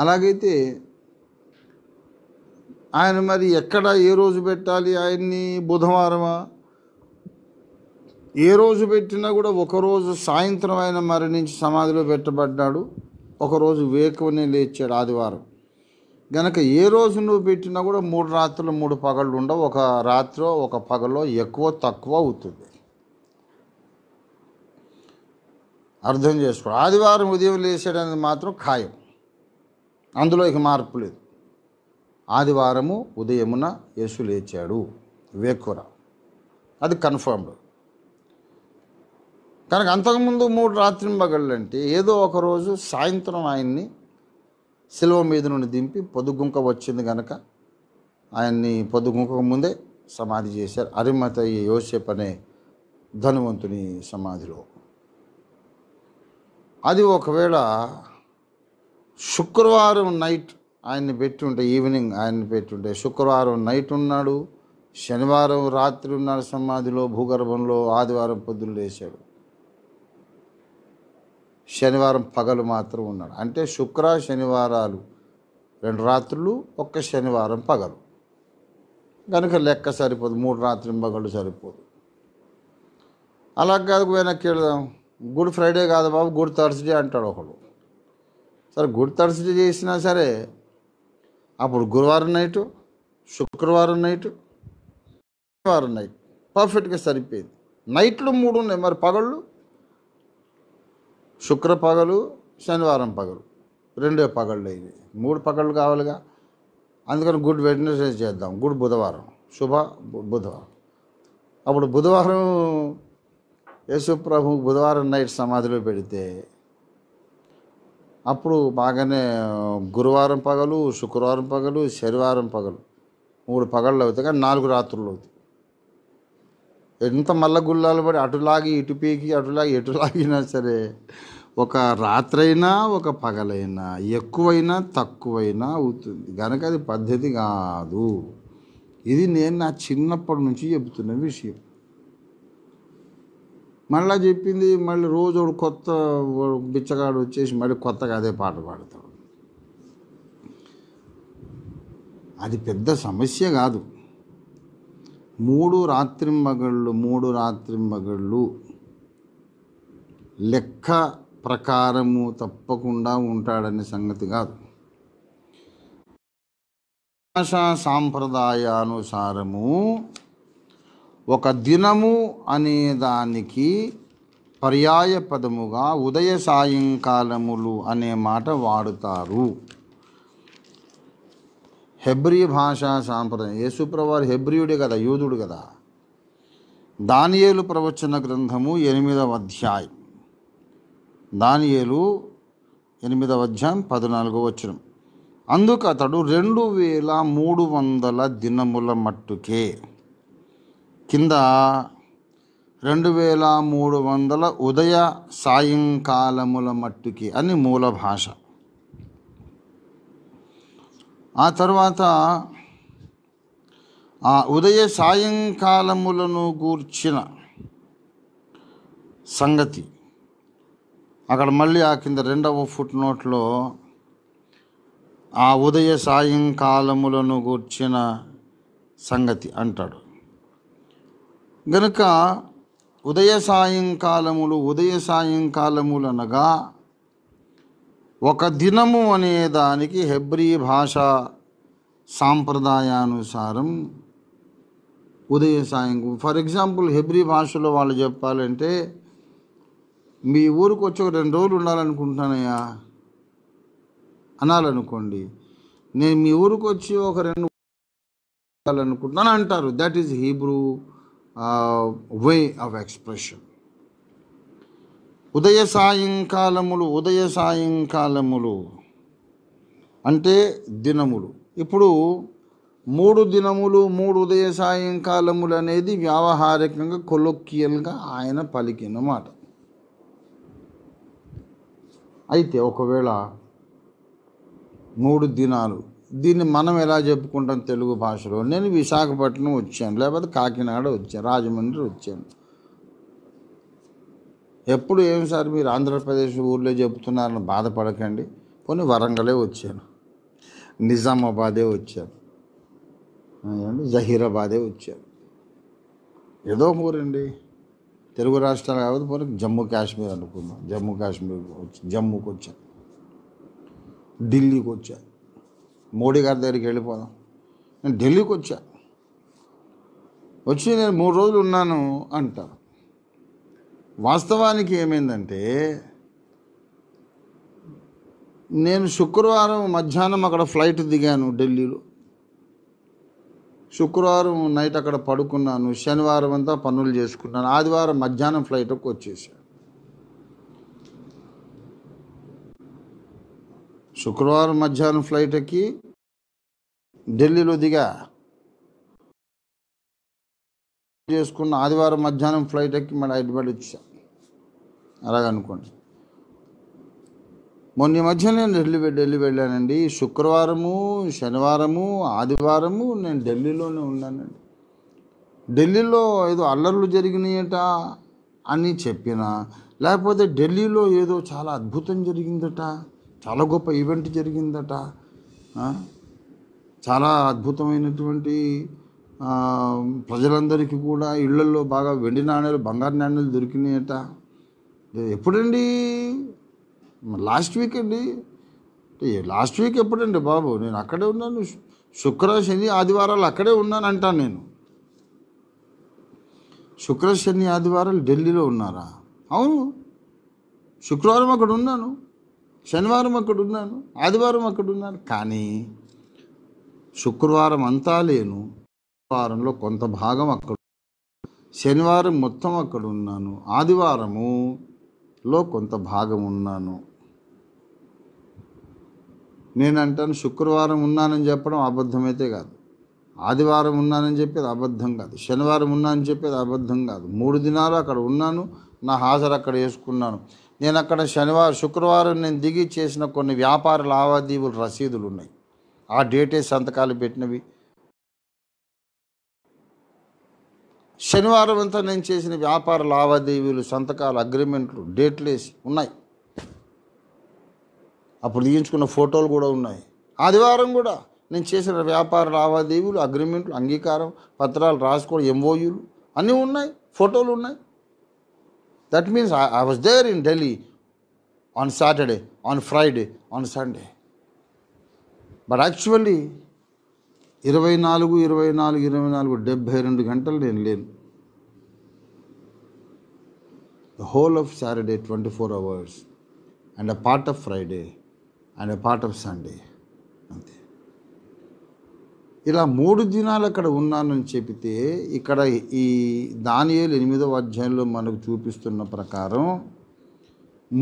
అలాగైతే ఆయన మరి ఎక్కడ ఏ రోజు పెట్టాలి ఆయన్ని బుధవారమా ఏ రోజు పెట్టినా కూడా ఒకరోజు సాయంత్రం ఆయన మరణించి సమాధిలో పెట్టబడ్డాడు ఒకరోజు వేకువనే లేచాడు ఆదివారం గనక ఏ రోజు నువ్వు పెట్టినా కూడా మూడు రాత్రులు మూడు పగళ్ళు ఉండవు ఒక రాత్రో ఒక పగలో ఎక్కువ తక్కువ అవుతుంది అర్థం చేసుకో ఆదివారం ఉదయం లేచేటనేది మాత్రం ఖాయం అందులో ఇక మార్పు లేదు ఆదివారము ఉదయమున యేసు లేచాడు వేకుర అది కన్ఫర్మ్డ్ కనుక అంతకుముందు మూడు రాత్రి పగళ్ళంటే ఏదో ఒకరోజు సాయంత్రం ఆయన్ని శిలువ మీద నుండి దింపి పొద్దుగుంక వచ్చింది కనుక ఆయన్ని పొద్దుగుంక ముందే సమాధి చేశారు అరిమత యోసేప్ అనే ధనువంతుని సమాధిలో అది ఒకవేళ శుక్రవారం నైట్ ఆయన్ని పెట్టుంటే ఈవినింగ్ ఆయన్ని పెట్టుంటే శుక్రవారం నైట్ ఉన్నాడు శనివారం రాత్రి ఉన్నాడు సమాధిలో భూగర్భంలో ఆదివారం పొద్దున్న లేచాడు శనివారం పగలు మాత్రం ఉన్నాడు అంటే శుక్ర శనివారాలు రెండు రాత్రులు ఒక్క శనివారం పగలు కనుక లెక్క సరిపోదు మూడు రాత్రి పగలు సరిపోదు అలా కాదు వెనక్కి వెళదాం గుడ్ ఫ్రైడే కాదు బాబు గుడ్ థర్స్డే అంటాడు ఒకడు సరే గుడ్ థర్స్డే చేసినా సరే అప్పుడు గురువారం నైటు శుక్రవారం నైటు శనివారం నైట్ పర్ఫెక్ట్గా సరిపోయింది నైట్లు మూడు ఉన్నాయి మరి పగళ్ళు శుక్ర పగలు శనివారం పగలు రెండే పగళ్ళు అయినాయి మూడు పగళ్ళు కావాలిగా అందుకని గుడ్ వెడ్నెస్డే చేద్దాం గుడ్ బుధవారం శుభ బుధవారం అప్పుడు బుధవారం యేసుప్రభు బుధవారం నైట్ సమాధిలో పెడితే అప్పుడు బాగానే గురువారం పగలు శుక్రవారం పగలు శనివారం పగలు మూడు పగళ్ళు అవుతాయి కానీ నాలుగు రాత్రులు అవుతాయి ఎంత మల్ల గుళ్ళాలు పడి అటులాగి ఇటు పీకి అటులాగి ఎటులాగినా సరే ఒక రాత్రైనా ఒక పగలైనా ఎక్కువైనా తక్కువైనా అవుతుంది కనుక అది పద్ధతి కాదు ఇది నేను నా చిన్నప్పటి నుంచి చెబుతున్న విషయం మళ్ళీ చెప్పింది మళ్ళీ రోజు ఒక కొత్త బిచ్చగాడు వచ్చేసి మళ్ళీ కొత్తగా అదే పాట పాడతాడు అది పెద్ద సమస్య కాదు మూడు మగళ్ళు మూడు మగళ్ళు లెక్క ప్రకారము తప్పకుండా ఉంటాడనే సంగతి కాదు భాషా సాంప్రదాయానుసారము ఒక దినము అనే దానికి పర్యాయ పదముగా ఉదయ సాయంకాలములు అనే మాట వాడుతారు హెబ్రి భాషా సాంప్రదాయం యేసుప్రవారు హెబ్రియుడే కదా యూదుడు కదా దానియేలు ప్రవచన గ్రంథము ఎనిమిదవ అధ్యాయం దానియేలు ఎనిమిదవ అధ్యాయం పద్నాలుగో వచ్చిన అందుకు అతడు రెండు వేల మూడు వందల దినముల మట్టుకే కింద రెండు వేల మూడు వందల ఉదయ సాయంకాలముల మట్టుకి అని మూల భాష ఆ తర్వాత ఆ ఉదయ సాయంకాలములను గూర్చిన సంగతి అక్కడ మళ్ళీ ఆ కింద రెండవ ఫుట్ నోట్లో ఆ ఉదయ సాయంకాలములను గూర్చిన సంగతి అంటాడు గనుక ఉదయ సాయంకాలములు ఉదయ సాయంకాలములు అనగా ఒక దినము అనే దానికి హెబ్రీ భాష సాంప్రదాయానుసారం ఉదయ సాయం ఫర్ ఎగ్జాంపుల్ హెబ్రీ భాషలో వాళ్ళు చెప్పాలంటే మీ ఊరికి వచ్చి ఒక రెండు రోజులు ఉండాలనుకుంటున్నానయ్యా అనాలనుకోండి నేను మీ ఊరికి వచ్చి ఒక రెండు ఉండాలనుకుంటున్నాను అంటారు that is Hebrew way of expression ఉదయ సాయంకాలములు ఉదయ సాయంకాలములు అంటే దినములు ఇప్పుడు మూడు దినములు మూడు ఉదయ సాయంకాలములు అనేది వ్యావహారికంగా కొలొక్కియల్గా ఆయన పలికినమాట అయితే ఒకవేళ మూడు దినాలు దీన్ని మనం ఎలా చెప్పుకుంటాం తెలుగు భాషలో నేను విశాఖపట్నం వచ్చాను లేకపోతే కాకినాడ వచ్చాను రాజమండ్రి వచ్చాను ఎప్పుడు ఏం సార్ మీరు ఆంధ్రప్రదేశ్ ఊర్లో చెబుతున్నారని బాధపడకండి కొన్ని వరంగలే వచ్చాను నిజామాబాదే వచ్చాను జహీరాబాదే వచ్చాను ఏదో ఊరండి తెలుగు రాష్ట్రాలు కాకపోతే పోనీ జమ్మూ కాశ్మీర్ అనుకుందాం జమ్మూ కాశ్మీర్ జమ్మూకి వచ్చా ఢిల్లీకి వచ్చా మోడీ గారి దగ్గరికి వెళ్ళిపోదాం నేను ఢిల్లీకి వచ్చా వచ్చి నేను మూడు రోజులు ఉన్నాను అంటారు వాస్తవానికి ఏమైందంటే నేను శుక్రవారం మధ్యాహ్నం అక్కడ ఫ్లైట్ దిగాను ఢిల్లీలో శుక్రవారం నైట్ అక్కడ పడుకున్నాను శనివారం అంతా పనులు చేసుకున్నాను ఆదివారం మధ్యాహ్నం ఫ్లైట్కి వచ్చేసాను శుక్రవారం మధ్యాహ్నం ఫ్లైట్ ఎక్కి ఢిల్లీలో దిగా చేసుకున్న ఆదివారం మధ్యాహ్నం ఫ్లైట్ ఎక్కి మళ్ళీ హైదరాబాద్ వచ్చాను అలాగనుకోండి మొన్న మధ్యలో నేను ఢిల్లీ ఢిల్లీ వెళ్ళానండి శుక్రవారము శనివారము ఆదివారము నేను ఢిల్లీలోనే ఉన్నానండి ఢిల్లీలో ఏదో అల్లర్లు జరిగినాయట అని చెప్పిన లేకపోతే ఢిల్లీలో ఏదో చాలా అద్భుతం జరిగిందట చాలా గొప్ప ఈవెంట్ జరిగిందట చాలా అద్భుతమైనటువంటి ప్రజలందరికీ కూడా ఇళ్లలో బాగా వెండి నాణ్యాలు బంగారు నాణ్యాలు దొరికినాయట ఎప్పుడండి లాస్ట్ వీక్ అండి లాస్ట్ వీక్ ఎప్పుడండి బాబు నేను అక్కడే ఉన్నాను శుక్ర శని ఆదివారాలు అక్కడే ఉన్నాను అంటాను నేను శుక్ర శని ఆదివారాలు ఢిల్లీలో ఉన్నారా అవును శుక్రవారం అక్కడ ఉన్నాను శనివారం అక్కడ ఉన్నాను ఆదివారం అక్కడ ఉన్నాను కానీ శుక్రవారం అంతా లేను వారంలో కొంత భాగం అక్కడ శనివారం మొత్తం అక్కడ ఉన్నాను ఆదివారములో కొంత భాగం ఉన్నాను నేను అంటాను శుక్రవారం ఉన్నానని చెప్పడం అబద్ధమైతే కాదు ఆదివారం ఉన్నానని చెప్పేది అబద్ధం కాదు శనివారం ఉన్నానని చెప్పేది అబద్ధం కాదు మూడు దినాలు అక్కడ ఉన్నాను నా హాజరు అక్కడ వేసుకున్నాను నేను అక్కడ శనివారం శుక్రవారం నేను దిగి చేసిన కొన్ని వ్యాపార లావాదేవీలు రసీదులు ఉన్నాయి ఆ డేటే సంతకాలు పెట్టినవి శనివారం అంతా నేను చేసిన వ్యాపార లావాదేవీలు సంతకాలు అగ్రిమెంట్లు డేట్లు వేసి ఉన్నాయి అప్పుడు తీయించుకున్న ఫోటోలు కూడా ఉన్నాయి ఆదివారం కూడా నేను చేసిన వ్యాపార లావాదేవీలు అగ్రిమెంట్లు అంగీకారం పత్రాలు రాసుకోవడం ఎంఓయూలు అన్నీ ఉన్నాయి ఫోటోలు ఉన్నాయి that means I was there in Delhi on Saturday on Friday on Sunday but actually ఇరవై నాలుగు ఇరవై నాలుగు ఇరవై నాలుగు డెబ్బై రెండు గంటలు నేను లేను the whole of Saturday twenty four hours and a part of Friday and part of Sunday అంతే ఇలా మూడు దినాలు అక్కడ ఉన్నానని చెబితే ఇక్కడ ఈ దానియేలు ఎనిమిదవ అధ్యాయంలో మనకు చూపిస్తున్న ప్రకారం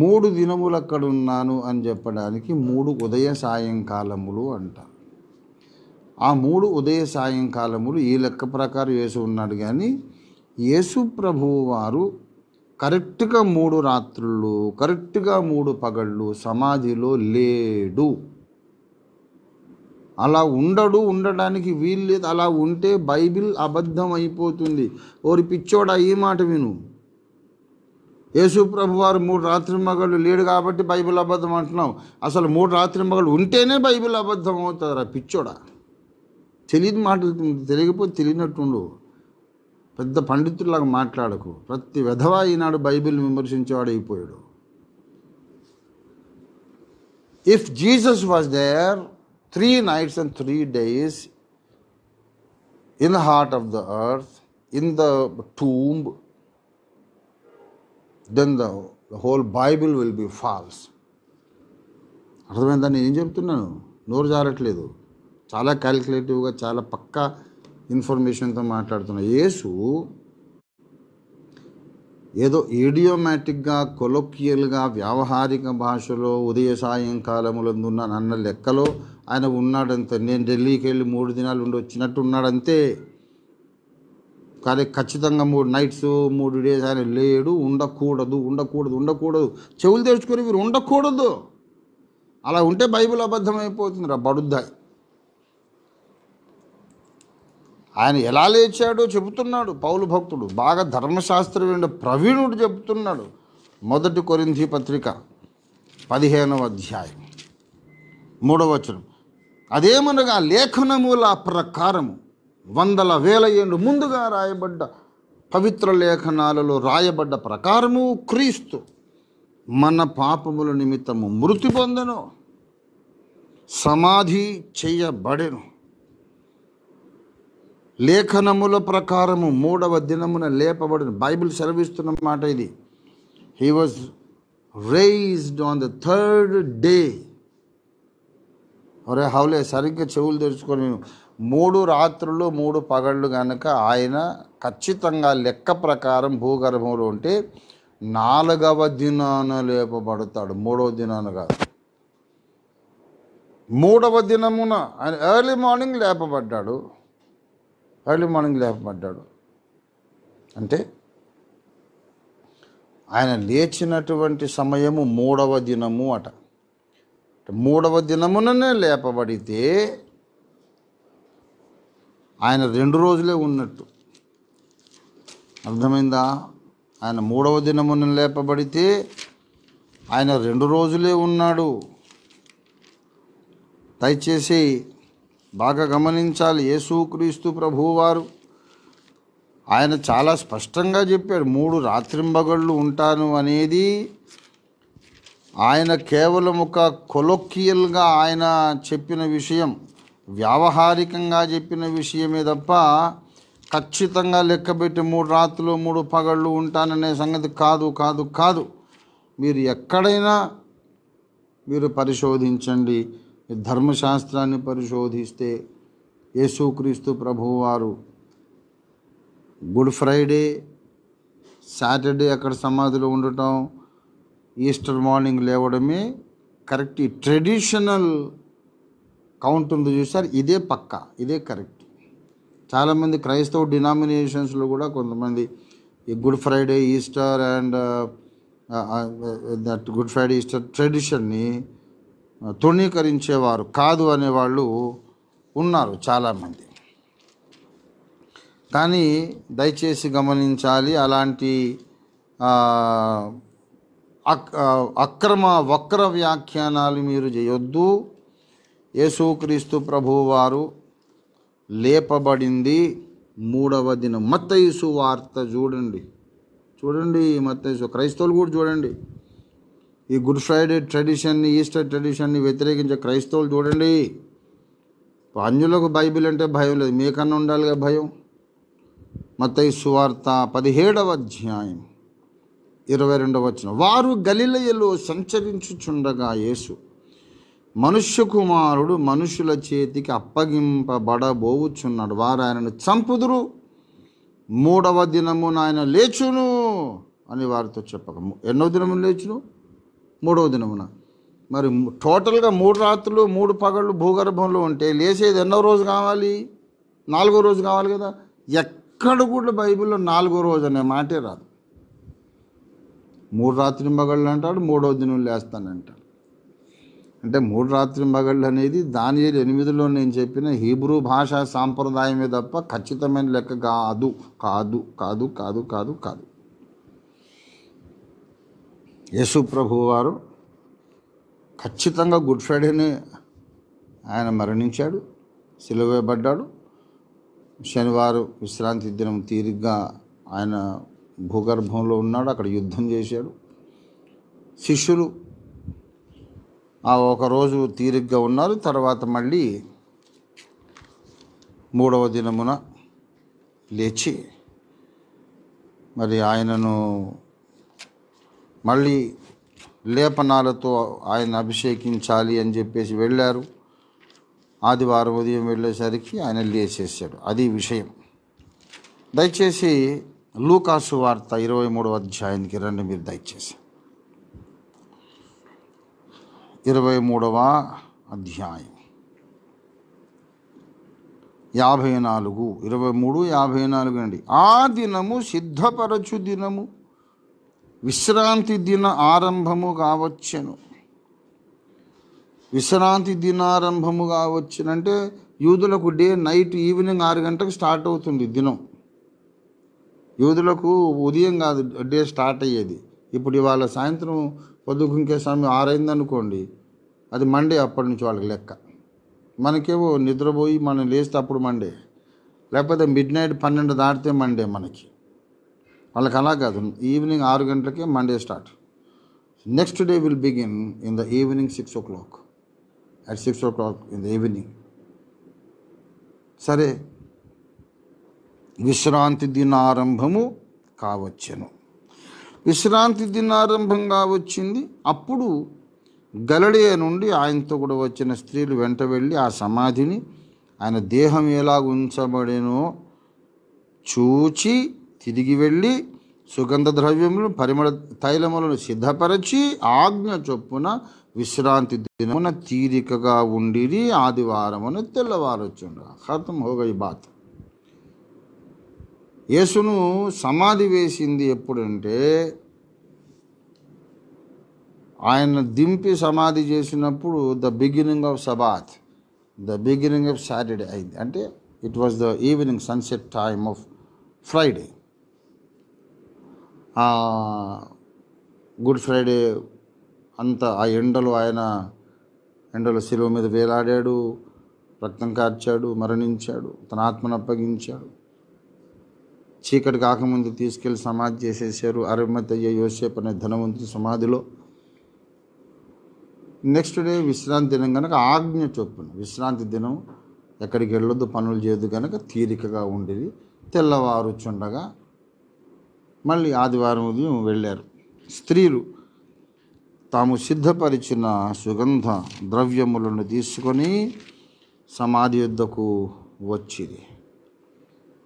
మూడు దినములు అక్కడ ఉన్నాను అని చెప్పడానికి మూడు ఉదయ సాయంకాలములు అంట ఆ మూడు ఉదయ సాయంకాలములు ఈ లెక్క ప్రకారం వేసి ఉన్నాడు కానీ యేసు ప్రభువు వారు కరెక్ట్గా మూడు రాత్రులు కరెక్ట్గా మూడు పగళ్ళు సమాధిలో లేడు అలా ఉండడు ఉండడానికి లేదు అలా ఉంటే బైబిల్ అబద్ధం అయిపోతుంది ఓరి పిచ్చోడా ఈ మాట విను ప్రభు వారు మూడు రాత్రి మగళ్ళు లేడు కాబట్టి బైబిల్ అబద్ధం అంటున్నావు అసలు మూడు రాత్రి మగళ్ళు ఉంటేనే బైబిల్ అబద్ధం అవుతుందిరా పిచ్చోడా తెలియని మాటలు తెలియకపోతే తెలియనట్టుండు పెద్ద పండితుల్లాగా మాట్లాడకు ప్రతి వెధవా ఈనాడు బైబిల్ విమర్శించేవాడు అయిపోయాడు if Jesus was there three nights and three days in the heart of the earth in the tomb then the whole Bible will be false అర్థమైందని నేను చెప్తున్నాను నోరు జారట్లేదు చాలా క్యాలిక్యులేటివ్గా చాలా పక్కా ఇన్ఫర్మేషన్తో మాట్లాడుతున్న యేసు ఏదో ఏడియోమాటిక్గా కొలోక్యల్గా వ్యావహారిక భాషలో ఉదయ సాయంకాలములందున్న నన్న లెక్కలో ఆయన ఉన్నాడంతే నేను ఢిల్లీకి వెళ్ళి మూడు దినాలు ఉండి వచ్చినట్టు ఉన్నాడంతే కానీ ఖచ్చితంగా మూడు నైట్స్ మూడు డేస్ ఆయన లేడు ఉండకూడదు ఉండకూడదు ఉండకూడదు చెవులు తెరుచుకొని మీరు ఉండకూడదు అలా ఉంటే బైబిల్ అబద్ధమైపోతుంది రా బడుద్దాయి ఆయన ఎలా లేచాడో చెబుతున్నాడు పౌలు భక్తుడు బాగా ధర్మశాస్త్రమైన ప్రవీణుడు చెబుతున్నాడు మొదటి కొరింధి పత్రిక పదిహేనవ అధ్యాయం మూడవ వచనం అదేమనగా లేఖనముల ప్రకారము వందల వేల ఏళ్ళు ముందుగా రాయబడ్డ పవిత్ర లేఖనాలలో రాయబడ్డ ప్రకారము క్రీస్తు మన పాపముల నిమిత్తము మృతి పొందను సమాధి చేయబడెను లేఖనముల ప్రకారము మూడవ దినమున లేపబడిన బైబిల్ సెలవిస్తున్న మాట ఇది he was raised on the third day ఒరే హౌలే సరిగ్గా చెవులు తెరుచుకొని నేను మూడు రాత్రులు మూడు పగళ్ళు కనుక ఆయన ఖచ్చితంగా లెక్క ప్రకారం భూగర్భంలో ఉంటే నాలుగవ దినాన లేపబడతాడు మూడవ దినాన కాదు మూడవ దినమున ఆయన ఎర్లీ మార్నింగ్ లేపబడ్డాడు ఎర్లీ మార్నింగ్ లేపబడ్డాడు అంటే ఆయన లేచినటువంటి సమయము మూడవ దినము అట మూడవ దినముననే లేపబడితే ఆయన రెండు రోజులే ఉన్నట్టు అర్థమైందా ఆయన మూడవ దినమున లేపబడితే ఆయన రెండు రోజులే ఉన్నాడు దయచేసి బాగా గమనించాలి యేసుక్రీస్తు ప్రభువారు ఆయన చాలా స్పష్టంగా చెప్పాడు మూడు రాత్రింబగళ్ళు ఉంటాను అనేది ఆయన కేవలం ఒక కొలొక్కియల్గా ఆయన చెప్పిన విషయం వ్యావహారికంగా చెప్పిన విషయమే తప్ప ఖచ్చితంగా లెక్కబెట్టి మూడు రాత్రులు మూడు పగళ్ళు ఉంటాననే సంగతి కాదు కాదు కాదు మీరు ఎక్కడైనా మీరు పరిశోధించండి ధర్మశాస్త్రాన్ని పరిశోధిస్తే యేసుక్రీస్తు ప్రభువారు గుడ్ ఫ్రైడే సాటర్డే అక్కడ సమాధిలో ఉండటం ఈస్టర్ మార్నింగ్ లేవడమే కరెక్ట్ ఈ ట్రెడిషనల్ కౌంట్ ఉంది చూసారు ఇదే పక్క ఇదే కరెక్ట్ చాలామంది క్రైస్తవ డినామినేషన్స్లో కూడా కొంతమంది ఈ Good Friday Easter and that Good Friday Easter ట్రెడిషన్ని తృణీకరించేవారు కాదు అనేవాళ్ళు ఉన్నారు చాలామంది కానీ దయచేసి గమనించాలి అలాంటి అక్రమ వక్ర వ్యాఖ్యానాలు మీరు చేయొద్దు యేసుక్రీస్తు ప్రభువారు లేపబడింది మూడవ దినం మత్తయుసు వార్త చూడండి చూడండి మత్తయుసు క్రైస్తవులు కూడా చూడండి ఈ గుడ్ ఫ్రైడే ట్రెడిషన్ని ఈస్టర్ ట్రెడిషన్ని వ్యతిరేకించే క్రైస్తవులు చూడండి అన్యులకు బైబిల్ అంటే భయం లేదు మీకన్నా ఉండాలిగా భయం మతయి సువార్త పదిహేడవ అధ్యాయం ఇరవై రెండవ వచ్చిన వారు గలిలయలో సంచరించుచుండగా యేసు మనుష్య కుమారుడు మనుషుల చేతికి అప్పగింపబడబోవుచున్నాడు వారు ఆయనను చంపుదురు మూడవ దినమున ఆయన లేచును అని వారితో చెప్పక ఎన్నో దినము లేచును మూడవ దినమున మరి టోటల్గా మూడు రాత్రులు మూడు పగళ్ళు భూగర్భంలో ఉంటే లేచేది ఎన్నో రోజు కావాలి నాలుగో రోజు కావాలి కదా ఎక్కడ కూడా బైబిల్లో నాలుగో రోజు అనే మాటే రాదు మూడు రాత్రి మగళ్ళు అంటాడు మూడో దినం లేస్తానంటాడు అంటే మూడు రాత్రి మగళ్ళు అనేది దాని ఎనిమిదిలో నేను చెప్పిన హీబ్రూ భాషా సాంప్రదాయమే తప్ప ఖచ్చితమైన లెక్క కాదు కాదు కాదు కాదు కాదు కాదు యేసు ప్రభు వారు ఖచ్చితంగా గుడ్ ఫ్రైడేని ఆయన మరణించాడు సిలువేయబడ్డాడు శనివారం విశ్రాంతి దినం తీరిగ్గా ఆయన భూగర్భంలో ఉన్నాడు అక్కడ యుద్ధం చేశాడు శిష్యులు ఆ ఒకరోజు తీరిగ్గా ఉన్నారు తర్వాత మళ్ళీ మూడవ దినమున లేచి మరి ఆయనను మళ్ళీ లేపనాలతో ఆయన అభిషేకించాలి అని చెప్పేసి వెళ్ళారు ఆదివారం ఉదయం వెళ్ళేసరికి ఆయన లేచేసాడు అది విషయం దయచేసి లూకాసు వార్త ఇరవై మూడవ అధ్యాయానికి రండి మీరు దయచేసి ఇరవై మూడవ అధ్యాయం యాభై నాలుగు ఇరవై మూడు యాభై నాలుగు అండి ఆ దినము సిద్ధపరచు దినము విశ్రాంతి దిన ఆరంభము కావచ్చును విశ్రాంతి దినారంభము కావచ్చునంటే యూదులకు డే నైట్ ఈవినింగ్ ఆరు గంటలకు స్టార్ట్ అవుతుంది దినం యూదులకు ఉదయం కాదు డే స్టార్ట్ అయ్యేది ఇప్పుడు ఇవాళ సాయంత్రం పొద్దుకుంకే స్వామి ఆరైంది అనుకోండి అది మండే అప్పటి నుంచి వాళ్ళకి లెక్క మనకేవో నిద్రపోయి మనం లేస్తే అప్పుడు మండే లేకపోతే మిడ్ నైట్ పన్నెండు దాటితే మండే మనకి వాళ్ళకి అలా కాదు ఈవినింగ్ ఆరు గంటలకి Monday start next day will begin in the evening six o'clock at six o'clock in the evening సరే విశ్రాంతి దినారంభము కావచ్చును విశ్రాంతి దినారంభం కావచ్చింది అప్పుడు గలడియ నుండి ఆయనతో కూడా వచ్చిన స్త్రీలు వెంట వెళ్ళి ఆ సమాధిని ఆయన దేహం ఎలా ఉంచబడినో చూచి తిరిగి వెళ్ళి సుగంధ ద్రవ్యములను పరిమళ తైలములను సిద్ధపరచి ఆజ్ఞ చొప్పున విశ్రాంతి దినమున తీరికగా ఉండిరి ఆదివారమున అర్థం హోగ ఈ బాత్ యేసును సమాధి వేసింది ఎప్పుడంటే ఆయన దింపి సమాధి చేసినప్పుడు the beginning of Sabbath the beginning of Saturday అయింది అంటే it was the evening sunset time of Friday Good Friday అంత ఆ ఎండలు ఆయన ఎండలు శిలువ మీద వేలాడాడు రక్తం కార్చాడు మరణించాడు తన ఆత్మను అప్పగించాడు చీకటి కాకముందు తీసుకెళ్లి సమాధి చేసేసారు అయ్యే యోసేపు అనే ధనవంతుని సమాధిలో నెక్స్ట్ డే విశ్రాంతి దినం కనుక ఆజ్ఞ చొప్పున విశ్రాంతి దినం ఎక్కడికి వెళ్ళొద్దు పనులు చేయదు కనుక తీరికగా ఉండేది తెల్లవారు చుండగా మళ్ళీ ఆదివారం ఉదయం వెళ్ళారు స్త్రీలు తాము సిద్ధపరిచిన సుగంధ ద్రవ్యములను తీసుకొని సమాధి యుద్ధకు వచ్చింది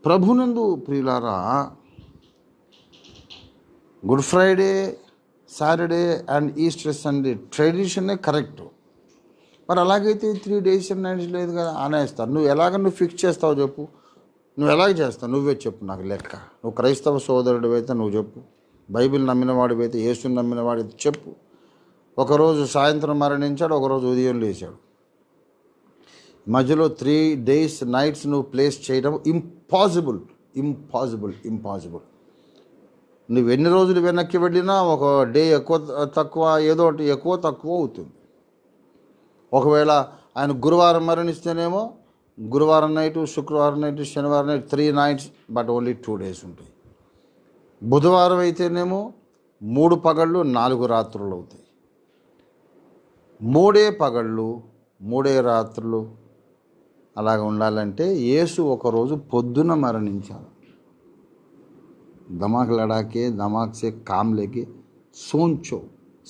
ప్రభునందు ప్రియులారా Good Friday Saturday and Easter Sunday ట్రెడిషనే కరెక్ట్ మరి అలాగైతే త్రీ డేస్ అండ్ నైట్స్ లేదు కదా అనేస్తారు నువ్వు ఎలాగ నువ్వు ఫిక్స్ చేస్తావు చెప్పు నువ్వు ఎలాగ చేస్తావు నువ్వే చెప్పు నాకు లెక్క నువ్వు క్రైస్తవ అయితే నువ్వు చెప్పు బైబిల్ నమ్మినవాడివైతే యేసుని అయితే చెప్పు ఒకరోజు సాయంత్రం మరణించాడు ఒకరోజు ఉదయం లేచాడు మధ్యలో త్రీ డేస్ నైట్స్ నువ్వు ప్లేస్ చేయడం ఇంపాసిబుల్ ఇంపాసిబుల్ ఇంపాసిబుల్ నువ్వు ఎన్ని రోజులు వెనక్కి వెళ్ళినా ఒక డే ఎక్కువ తక్కువ ఏదో ఒకటి ఎక్కువ తక్కువ అవుతుంది ఒకవేళ ఆయన గురువారం మరణిస్తేనేమో గురువారం నైటు శుక్రవారం నైటు శనివారం night three nights but only two days ఉంటాయి బుధవారం అయితేనేమో మూడు పగళ్ళు నాలుగు రాత్రులు అవుతాయి మూడే పగళ్ళు మూడే రాత్రులు అలాగ ఉండాలంటే యేసు ఒకరోజు పొద్దున మరణించాలి దమాక్ లడాకే దమాక్ కామ్లేకే సోంచో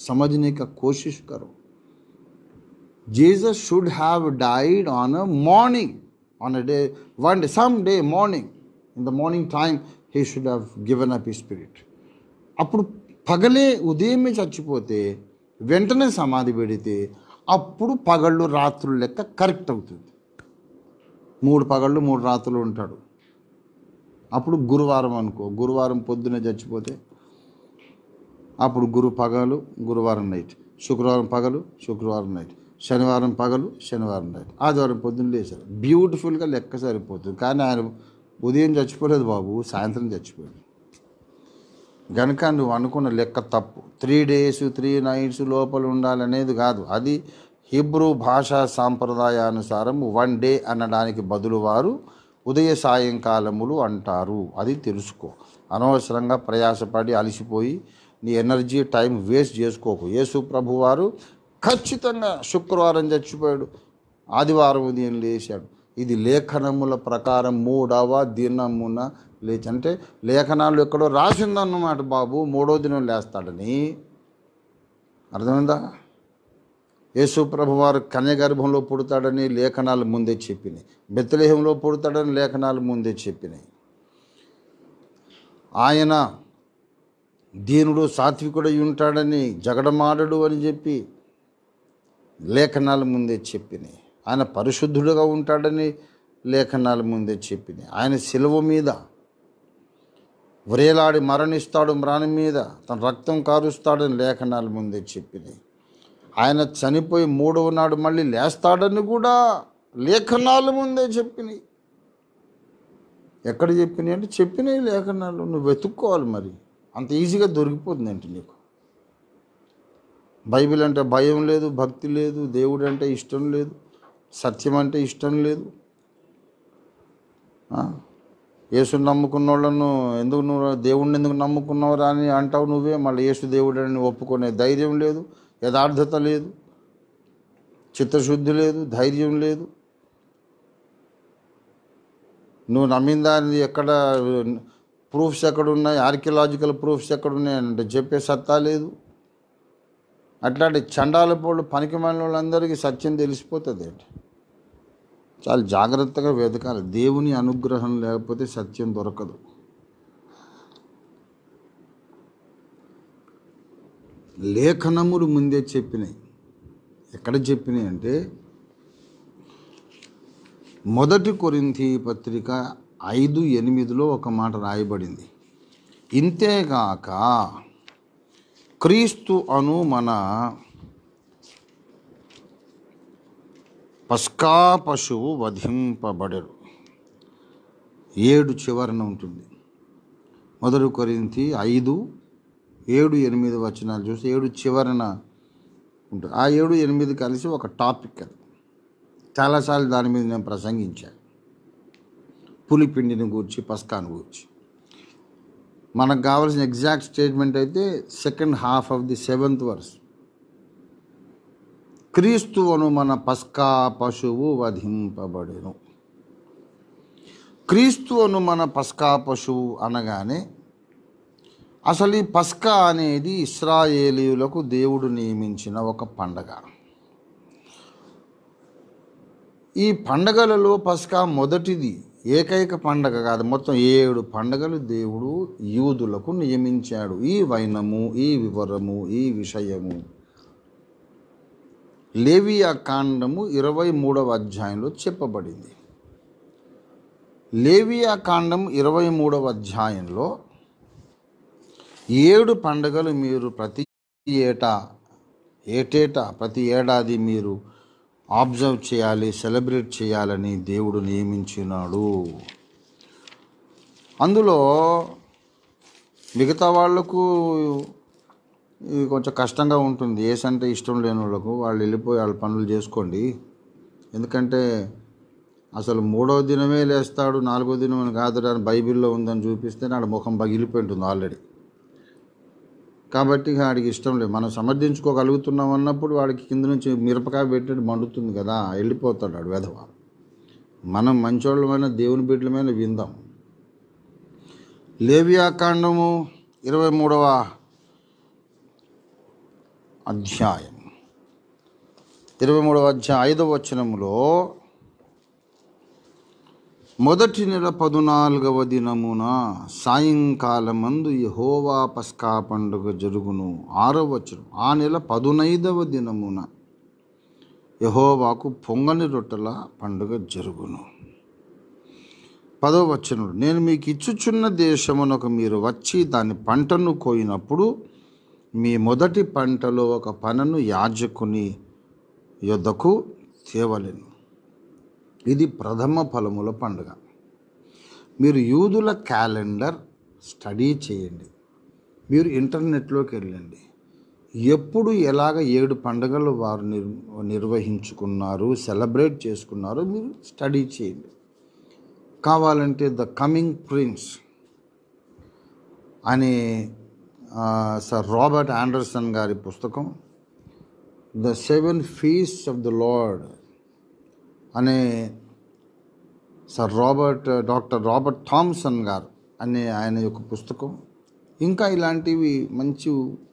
సమజ్నే కోషిష్ కరో Jesus should have died on a morning, on a day, one day, some day morning. In the morning time, he should have given up his spirit. అప్పుడు పగలే ఉదయమే చచ్చిపోతే వెంటనే సమాధి పెడితే అప్పుడు పగళ్ళు రాత్రులు లెక్క కరెక్ట్ అవుతుంది మూడు పగళ్ళు మూడు రాత్రులు ఉంటాడు అప్పుడు గురువారం అనుకో గురువారం పొద్దున చచ్చిపోతే అప్పుడు గురు పగలు గురువారం నైట్ శుక్రవారం పగలు శుక్రవారం నైట్ శనివారం పగలు శనివారం రాత్రి ఆదివారం పొద్దున్న లేచారు బ్యూటిఫుల్గా లెక్క సరిపోతుంది కానీ ఆయన ఉదయం చచ్చిపోలేదు బాబు సాయంత్రం చచ్చిపోయాడు గనక నువ్వు అనుకున్న లెక్క తప్పు త్రీ డేస్ త్రీ నైట్స్ లోపల ఉండాలనేది కాదు అది హిబ్రూ భాషా సాంప్రదాయానుసారం వన్ డే అనడానికి బదులు వారు ఉదయ సాయంకాలములు అంటారు అది తెలుసుకో అనవసరంగా ప్రయాసపడి అలసిపోయి నీ ఎనర్జీ టైం వేస్ట్ చేసుకోకు యేసు ప్రభు వారు ఖచ్చితంగా శుక్రవారం చచ్చిపోయాడు ఆదివారం ఉదయం లేచాడు ఇది లేఖనముల ప్రకారం మూడవ దినమున లేచి అంటే లేఖనాలు ఎక్కడో రాసిందన్నమాట బాబు మూడో దినం లేస్తాడని అర్థమైందా ప్రభు వారు కన్యగర్భంలో పుడతాడని లేఖనాలు ముందే చెప్పినాయి బెత్తలేహంలో పుడతాడని లేఖనాలు ముందే చెప్పినాయి ఆయన దీనుడు సాత్వికుడై ఉంటాడని జగడమాడడు అని చెప్పి లేఖనాలు ముందే చెప్పినాయి ఆయన పరిశుద్ధుడుగా ఉంటాడని లేఖనాలు ముందే చెప్పినాయి ఆయన సిలువ మీద వ్రేలాడి మరణిస్తాడు మ్రాణి మీద తన రక్తం కారుస్తాడని లేఖనాలు ముందే చెప్పినాయి ఆయన చనిపోయి మూడవ నాడు మళ్ళీ లేస్తాడని కూడా లేఖనాలు ముందే చెప్పినాయి ఎక్కడ చెప్పినాయి అంటే చెప్పినాయి లేఖనాలు నువ్వు వెతుక్కోవాలి మరి అంత ఈజీగా దొరికిపోతుందంటే నీకు బైబిల్ అంటే భయం లేదు భక్తి లేదు దేవుడు అంటే ఇష్టం లేదు సత్యం అంటే ఇష్టం లేదు యేసు నమ్ముకున్న వాళ్ళను ఎందుకు నువ్వు దేవుడిని ఎందుకు నమ్ముకున్నావురా అని అంటావు నువ్వే మళ్ళీ యేసు దేవుడు అని ఒప్పుకునే ధైర్యం లేదు యథార్థత లేదు చిత్తశుద్ధి లేదు ధైర్యం లేదు నువ్వు నమ్మిన దాని ఎక్కడ ప్రూఫ్స్ ఎక్కడున్నాయి ఆర్కియలాజికల్ ప్రూఫ్స్ ఎక్కడున్నాయి అంటే చెప్పే సత్తా లేదు అట్లాంటి చండాల పోళ్ళు పనికి వాళ్ళందరికీ సత్యం తెలిసిపోతుంది ఏంటి చాలా జాగ్రత్తగా వెతకాలి దేవుని అనుగ్రహం లేకపోతే సత్యం దొరకదు లేఖనములు ముందే చెప్పినాయి ఎక్కడ చెప్పినాయి అంటే మొదటి కొరింతి పత్రిక ఐదు ఎనిమిదిలో ఒక మాట రాయబడింది ఇంతేగాక క్రీస్తు అను మన పస్కా పశువు వధింపబడరు ఏడు చివరన ఉంటుంది మొదటి కొరింతి ఐదు ఏడు ఎనిమిది వచనాలు చూసి ఏడు చివరన ఉంటుంది ఆ ఏడు ఎనిమిది కలిసి ఒక టాపిక్ అది చాలాసార్లు దాని మీద నేను ప్రసంగించాను పులిపిండిని గూర్చి పస్కాను గూర్చి మనకు కావాల్సిన ఎగ్జాక్ట్ స్టేట్మెంట్ అయితే second half of the seventh verse క్రీస్తు అను మన పస్కా పశువు వధింపబడేను క్రీస్తు అను మన పస్కా పశువు అనగానే అసలు ఈ పస్కా అనేది ఇస్రాయేలీయులకు దేవుడు నియమించిన ఒక పండగ ఈ పండగలలో పస్కా మొదటిది ఏకైక పండగ కాదు మొత్తం ఏడు పండగలు దేవుడు యూదులకు నియమించాడు ఈ వైనము ఈ వివరము ఈ విషయము లేవియా కాండము ఇరవై మూడవ అధ్యాయంలో చెప్పబడింది లేవియా కాండము ఇరవై మూడవ అధ్యాయంలో ఏడు పండగలు మీరు ప్రతి ఏటా ఏటేటా ప్రతి ఏడాది మీరు ఆబ్జర్వ్ చేయాలి సెలబ్రేట్ చేయాలని దేవుడు నియమించినాడు అందులో మిగతా వాళ్లకు ఇది కొంచెం కష్టంగా ఉంటుంది ఏ సంటే ఇష్టం లేని వాళ్ళకు వాళ్ళు వెళ్ళిపోయి వాళ్ళ పనులు చేసుకోండి ఎందుకంటే అసలు మూడో దినమే లేస్తాడు నాలుగో దినం కాదు అని బైబిల్లో ఉందని చూపిస్తే నాడు ముఖం బగిలిపోయి ఉంటుంది ఆల్రెడీ కాబట్టి వాడికి ఇష్టం లేదు మనం సమర్థించుకోగలుగుతున్నాం అన్నప్పుడు వాడికి కింద నుంచి మిరపకాయ పెట్టినట్టు మండుతుంది కదా వెళ్ళిపోతాడు వాడు వెధవ మనం మంచోళ్ళమైన దేవుని బిడ్డలమైన విందాం లేవియాకాండము ఇరవై మూడవ అధ్యాయం ఇరవై మూడవ అధ్యాయం ఐదవ వచనంలో మొదటి నెల పదునాలుగవ దినమున సాయంకాలమందు యహోవా పస్కా పండుగ జరుగును ఆరో వచ్చరం ఆ నెల పదునైదవ దినమున యహోవాకు పొంగని రొట్టెల పండుగ జరుగును పదో వచనుడు నేను మీకు ఇచ్చుచున్న దేశమునకు మీరు వచ్చి దాని పంటను కోయినప్పుడు మీ మొదటి పంటలో ఒక పనను యాజకుని యొద్దకు తేవలేను ఇది ప్రథమ ఫలముల పండుగ మీరు యూదుల క్యాలెండర్ స్టడీ చేయండి మీరు ఇంటర్నెట్లోకి వెళ్ళండి ఎప్పుడు ఎలాగ ఏడు పండుగలు వారు నిర్వహించుకున్నారు సెలబ్రేట్ చేసుకున్నారో మీరు స్టడీ చేయండి కావాలంటే ద కమింగ్ ప్రిన్స్ అనే సర్ రాబర్ట్ ఆండర్సన్ గారి పుస్తకం the seven feast of the lord అనే sir Robert doctor Robert Thomson గారు అనే ఆయన యొక్క పుస్తకం ఇంకా ఇలాంటివి మంచి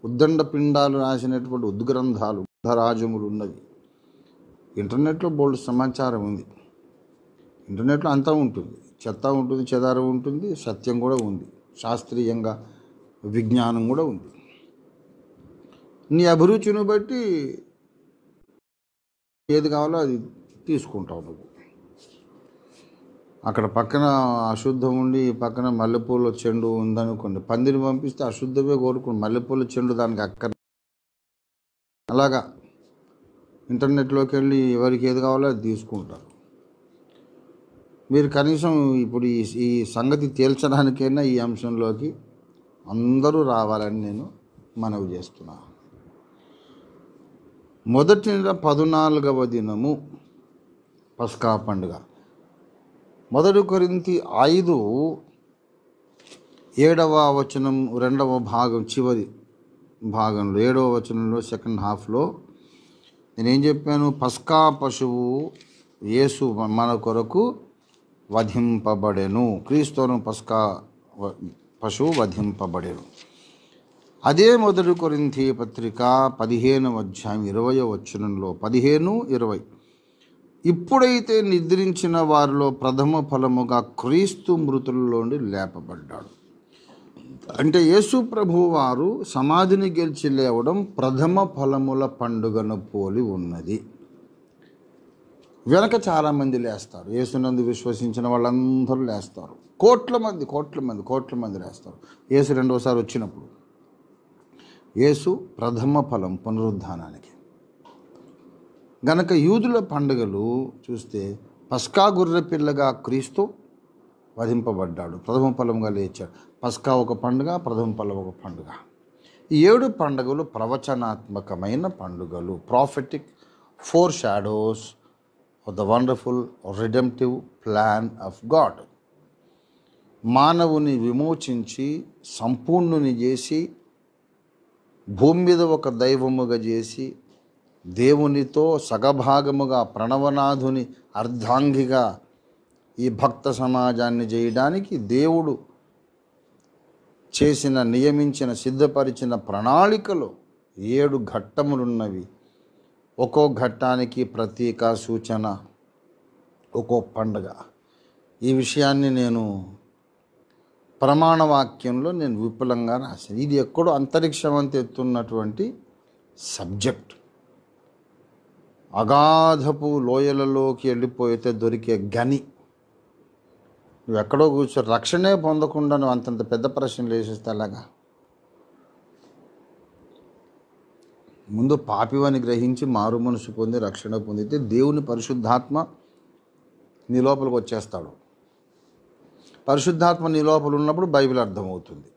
ఉద్దండ పిండాలు రాసినటువంటి ఉద్గ్రంథాలు ఉద్ధరాజములు ఉన్నవి ఇంటర్నెట్లో బోల్డ్ సమాచారం ఉంది ఇంటర్నెట్లో అంతా ఉంటుంది చెత్త ఉంటుంది చెదారం ఉంటుంది సత్యం కూడా ఉంది శాస్త్రీయంగా విజ్ఞానం కూడా ఉంది నీ అభిరుచిని బట్టి ఏది కావాలో అది తీసుకుంటావు నువ్వు అక్కడ పక్కన అశుద్ధం ఉండి పక్కన మల్లెపూల చెండు ఉందనుకోండి పందిని పంపిస్తే అశుద్ధమే కోరుకుని మల్లెపూల చెండు దానికి అక్కడ అలాగా ఇంటర్నెట్లోకి వెళ్ళి ఎవరికి ఏది కావాలో అది తీసుకుంటారు మీరు కనీసం ఇప్పుడు ఈ ఈ సంగతి తేల్చడానికైనా ఈ అంశంలోకి అందరూ రావాలని నేను మనవి చేస్తున్నాను మొదటి నెల పద్నాలుగవ దినము పస్కా పండుగ మొదటి కొరింతి ఐదు ఏడవ వచనం రెండవ భాగం చివరి భాగంలో ఏడవ వచనంలో సెకండ్ హాఫ్లో నేనేం చెప్పాను పస్కా పశువు యేసు మన కొరకు వధింపబడెను క్రీస్తును పస్కా పశువు వధింపబడెను అదే మొదటి కొరింతి పత్రిక పదిహేను అధ్యాయం ఇరవయో వచ్చనంలో పదిహేను ఇరవై ఇప్పుడైతే నిద్రించిన వారిలో ప్రథమ ఫలముగా క్రీస్తు మృతులలోండి లేపబడ్డాడు అంటే యేసు ప్రభు వారు సమాధిని గెలిచి లేవడం ప్రథమ ఫలముల పండుగను పోలి ఉన్నది వెనక చాలామంది లేస్తారు యేసునందు విశ్వసించిన వాళ్ళందరూ లేస్తారు కోట్ల మంది కోట్ల మంది కోట్ల మంది లేస్తారు యేసు రెండోసారి వచ్చినప్పుడు యేసు ప్రథమ ఫలం పునరుద్ధానానికి గనక యూదుల పండుగలు చూస్తే పస్కా గుర్ర పిల్లగా క్రీస్తు వధింపబడ్డాడు ప్రథమ ఫలంగా లేచాడు పస్కా ఒక పండుగ ప్రథమ ఫలం ఒక పండుగ ఈ ఏడు పండుగలు ప్రవచనాత్మకమైన పండుగలు prophetic foreshadows of the wonderful redemptive plan of God మానవుని విమోచించి సంపూర్ణుని చేసి భూమి మీద ఒక దైవముగా చేసి దేవునితో సగభాగముగా ప్రణవనాథుని అర్ధాంగిగా ఈ భక్త సమాజాన్ని చేయడానికి దేవుడు చేసిన నియమించిన సిద్ధపరిచిన ప్రణాళికలు ఏడు ఘట్టములున్నవి ఒక్కో ఘట్టానికి ప్రతీక సూచన ఒక్కో పండగ ఈ విషయాన్ని నేను ప్రమాణవాక్యంలో నేను విపులంగా రాశాను ఇది ఎక్కడో అంతరిక్షం ఎత్తున్నటువంటి సబ్జెక్ట్ అగాధపు లోయలలోకి వెళ్ళిపోయితే దొరికే గని నువ్వు ఎక్కడో కూర్చో రక్షణే పొందకుండా నువ్వు అంతంత పెద్ద ప్రశ్నలు వేసేస్తే అలాగా ముందు పాపివని గ్రహించి మారు మనసు పొంది రక్షణ పొందితే దేవుని పరిశుద్ధాత్మ నీ లోపలికి వచ్చేస్తాడు పరిశుద్ధాత్మ నీ లోపల ఉన్నప్పుడు బైబిల్ అర్థమవుతుంది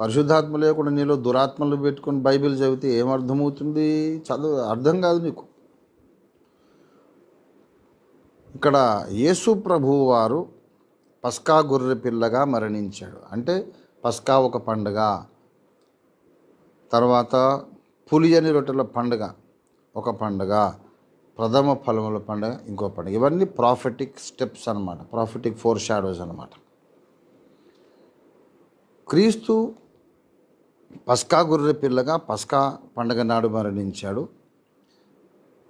పరిశుద్ధాత్మ లేకుండా నీలో దురాత్మలు పెట్టుకొని బైబిల్ చదివితే ఏమర్థమవుతుంది చదువు అర్థం కాదు నీకు ఇక్కడ యేసు ప్రభువు వారు పస్కా గొర్రె పిల్లగా మరణించాడు అంటే పస్కా ఒక పండుగ తర్వాత పులియని రొట్టెల పండుగ ఒక పండుగ ప్రథమ ఫలముల పండుగ ఇంకో పండుగ ఇవన్నీ ప్రాఫిటిక్ స్టెప్స్ అనమాట ప్రాఫిటిక్ ఫోర్ షాడోస్ అనమాట క్రీస్తు పస్కా గొర్రె పిల్లగా పస్కా పండుగ నాడు మరణించాడు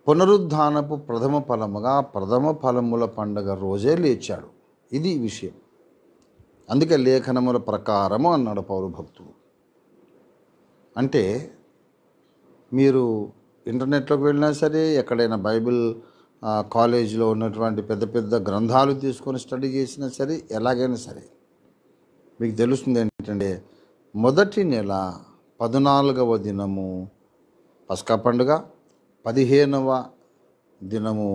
పునరుద్ధానపు ప్రథమ ఫలముగా ప్రథమ ఫలముల పండగ రోజే లేచాడు ఇది విషయం అందుకే లేఖనముల ప్రకారము అన్నాడు పౌరు భక్తుడు అంటే మీరు ఇంటర్నెట్లోకి వెళ్ళినా సరే ఎక్కడైనా బైబిల్ కాలేజీలో ఉన్నటువంటి పెద్ద పెద్ద గ్రంథాలు తీసుకొని స్టడీ చేసినా సరే ఎలాగైనా సరే మీకు తెలుస్తుంది ఏంటంటే మొదటి నెల పద్నాలుగవ దినము పస్కా పండుగ పదిహేనవ దినము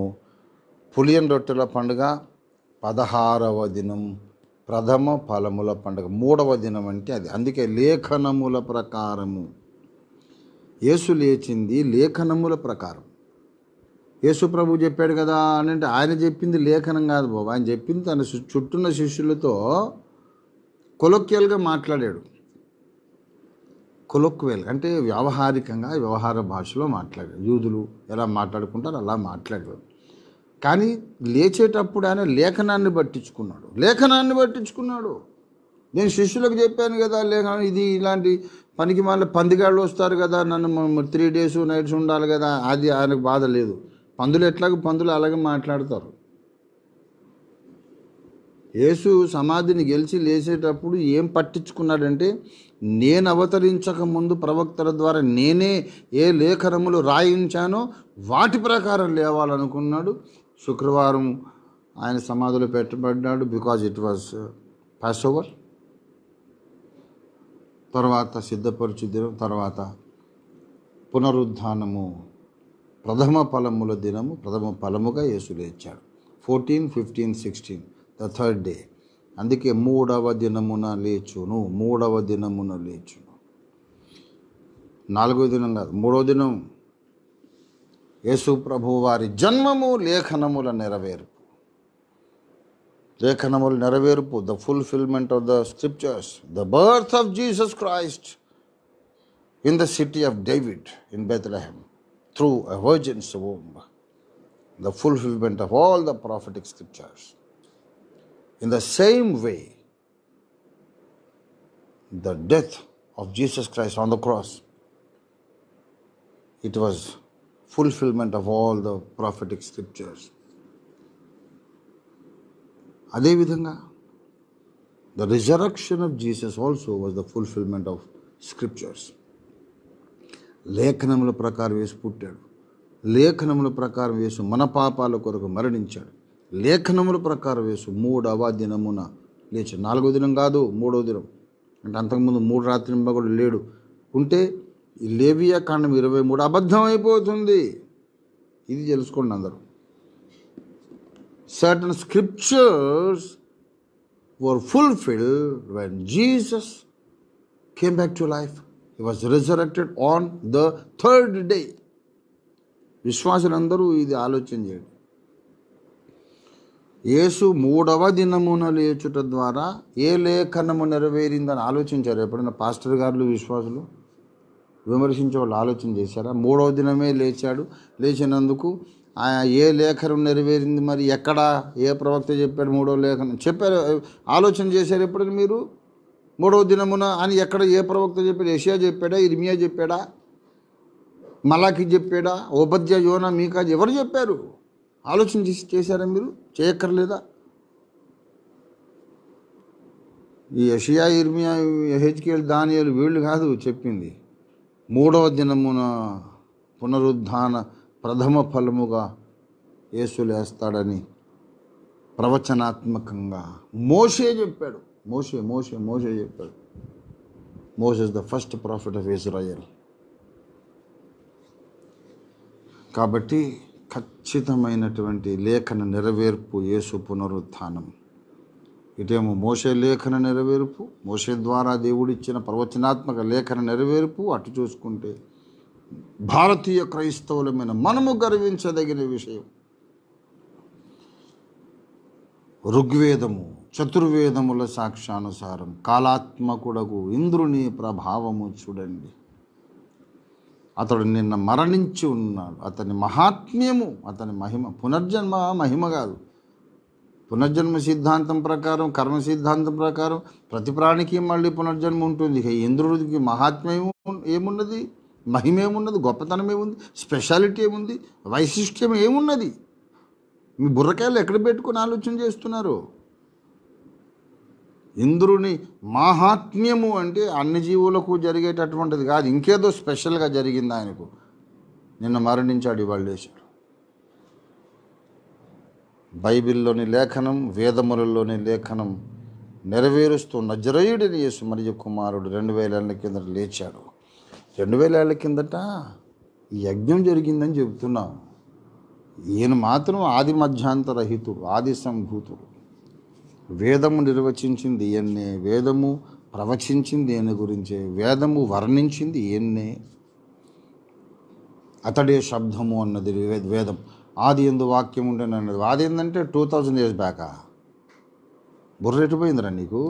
పులియన్ రొట్టెల పండుగ పదహారవ దినం ప్రథమ ఫలముల పండుగ మూడవ దినం అంటే అది అందుకే లేఖనముల ప్రకారము యేసు లేచింది లేఖనముల ప్రకారం యేసు ప్రభు చెప్పాడు కదా అని అంటే ఆయన చెప్పింది లేఖనం కాదు బాబు ఆయన చెప్పింది తన చుట్టున్న శిష్యులతో కొలొక్యల్గా మాట్లాడాడు కొలొక్వేల్ అంటే వ్యావహారికంగా వ్యవహార భాషలో మాట్లాడారు యూదులు ఎలా మాట్లాడుకుంటారు అలా మాట్లాడారు కానీ లేచేటప్పుడు ఆయన లేఖనాన్ని పట్టించుకున్నాడు లేఖనాన్ని పట్టించుకున్నాడు నేను శిష్యులకు చెప్పాను కదా లేఖనం ఇది ఇలాంటి పనికి మళ్ళీ పందిగాళ్ళు వస్తారు కదా నన్ను త్రీ డేస్ నైట్స్ ఉండాలి కదా అది ఆయనకు బాధ లేదు పందులు ఎట్లాగో పందులు అలాగే మాట్లాడతారు యేసు సమాధిని గెలిచి లేచేటప్పుడు ఏం పట్టించుకున్నాడంటే నేను అవతరించక ముందు ప్రవక్తల ద్వారా నేనే ఏ లేఖనములు రాయించానో వాటి ప్రకారం లేవాలనుకున్నాడు శుక్రవారం ఆయన సమాధిలో పెట్టబడ్డాడు because it was Passover తర్వాత సిద్ధపరిచి దినం తర్వాత పునరుద్ధానము ప్రథమ ఫలముల దినము ప్రథమ ఫలముగా యేసు లేచాడు fourteen fifteen sixteen the third day అందుకే మూడవ దినమున లేచును మూడవ దినమున లేచును నాలుగో దినం కాదు మూడో దినం యేసు ప్రభు వారి జన్మము లేఖనముల నెరవేర్పు లేఖనముల నెరవేర్పు the fulfilment of the scriptures the birth of Jesus Christ in the city of David in Bethlehem through a womb the fulfilment of all the prophetic scriptures In the same way, the death of Jesus Christ on the cross, it was fulfillment of all the prophetic scriptures. అదేవిధంగా the resurrection of Jesus also was the fulfilment of scriptures లేఖనముల ప్రకారం వేసి పుట్టాడు లేఖనముల ప్రకారం వేసు మన పాపాల కొరకు మరణించాడు లేఖనముల ప్రకారం వేసు మూడవ దినమున లేచి నాలుగో దినం కాదు మూడో దినం అంటే అంతకుముందు మూడు రాత్రి కూడా లేడు ఉంటే లేవియా కాండం ఇరవై మూడు అబద్ధం అయిపోతుంది ఇది తెలుసుకోండి అందరూ certain scriptures were fulfil when Jesus came back to life he was resurrected on the third day విశ్వాసులందరూ ఇది ఆలోచన చేయండి యేసు మూడవ దినమున లేచుట ద్వారా ఏ లేఖనము నెరవేరిందని ఆలోచించారు ఎప్పుడైనా పాస్టర్ గారులు విశ్వాసులు విమర్శించే వాళ్ళు ఆలోచన చేశారా మూడవ దినమే లేచాడు లేచినందుకు ఏ లేఖనం నెరవేరింది మరి ఎక్కడ ఏ ప్రవక్త చెప్పాడు మూడవ లేఖనం చెప్పారు ఆలోచన చేశారు ఎప్పుడైనా మీరు మూడవ దినమున అని ఎక్కడ ఏ ప్రవక్త చెప్పాడు ఏషియా చెప్పాడా ఇర్మియా చెప్పాడా మలాఖీ చెప్పాడా ఓబద్య యోన మీకా ఎవరు చెప్పారు ఆలోచన చేసి చేశారా మీరు చేయక్కర్లేదా ఈ యషియా ఇర్మియా హెచ్కేల్ దానియాలు వీళ్ళు కాదు చెప్పింది మూడవ దినమున పునరుద్ధాన ప్రథమ ఫలముగా యేసు లేస్తాడని ప్రవచనాత్మకంగా మోషే చెప్పాడు మోషే మోషే మోషే చెప్పాడు is the first prophet of Israel కాబట్టి ఖచ్చితమైనటువంటి లేఖన నెరవేర్పు యేసు పునరుత్థానం ఇటేమో మోసే లేఖన నెరవేర్పు మోసే ద్వారా దేవుడిచ్చిన ప్రవచనాత్మక లేఖన నెరవేర్పు అటు చూసుకుంటే భారతీయ క్రైస్తవులమైన మనము గర్వించదగిన విషయం ఋగ్వేదము చతుర్వేదముల సాక్ష్యానుసారం కాలాత్మకుడకు ఇంద్రుని ప్రభావము చూడండి అతడు నిన్న మరణించి ఉన్నాడు అతని మహాత్మ్యము అతని మహిమ పునర్జన్మ మహిమ కాదు పునర్జన్మ సిద్ధాంతం ప్రకారం కర్మ సిద్ధాంతం ప్రకారం ప్రతి ప్రాణికి మళ్ళీ పునర్జన్మ ఉంటుంది ఇంద్రుడికి మహాత్మ్యం ఏమున్నది మహిమ ఏమున్నది గొప్పతనం ఏముంది స్పెషాలిటీ ఏముంది వైశిష్ట్యం ఏమున్నది మీ బుర్రకాయలు ఎక్కడ పెట్టుకుని ఆలోచన చేస్తున్నారు ఇంద్రుని మాహాత్మ్యము అంటే అన్ని జీవులకు జరిగేటటువంటిది కాదు ఇంకేదో స్పెషల్గా జరిగింది ఆయనకు నిన్న మరణించాడు ఇవాళ లేచాడు బైబిల్లోని లేఖనం వేదములలోని లేఖనం నెరవేరుస్తూ నజరయుడిని యేసు మరియ కుమారుడు రెండు వేల ఏళ్ళ కిందట లేచాడు రెండు వేల ఏళ్ళ కిందట యజ్ఞం జరిగిందని చెబుతున్నాం ఈయన మాత్రం ఆది మధ్యాంతరహితుడు ఆది సంభూతుడు వేదము నిర్వచించింది ఎన్నే వేదము ప్రవచించింది ఈయన గురించే వేదము వర్ణించింది ఎన్నే అతడే శబ్దము అన్నది వేదం ఆది ఎందు వాక్యం ఉండేది అన్నది ఆది ఏంటంటే టూ థౌజండ్ ఇయర్స్ బ్యాకా బుర్రెట్టిపోయిందిరా నీకు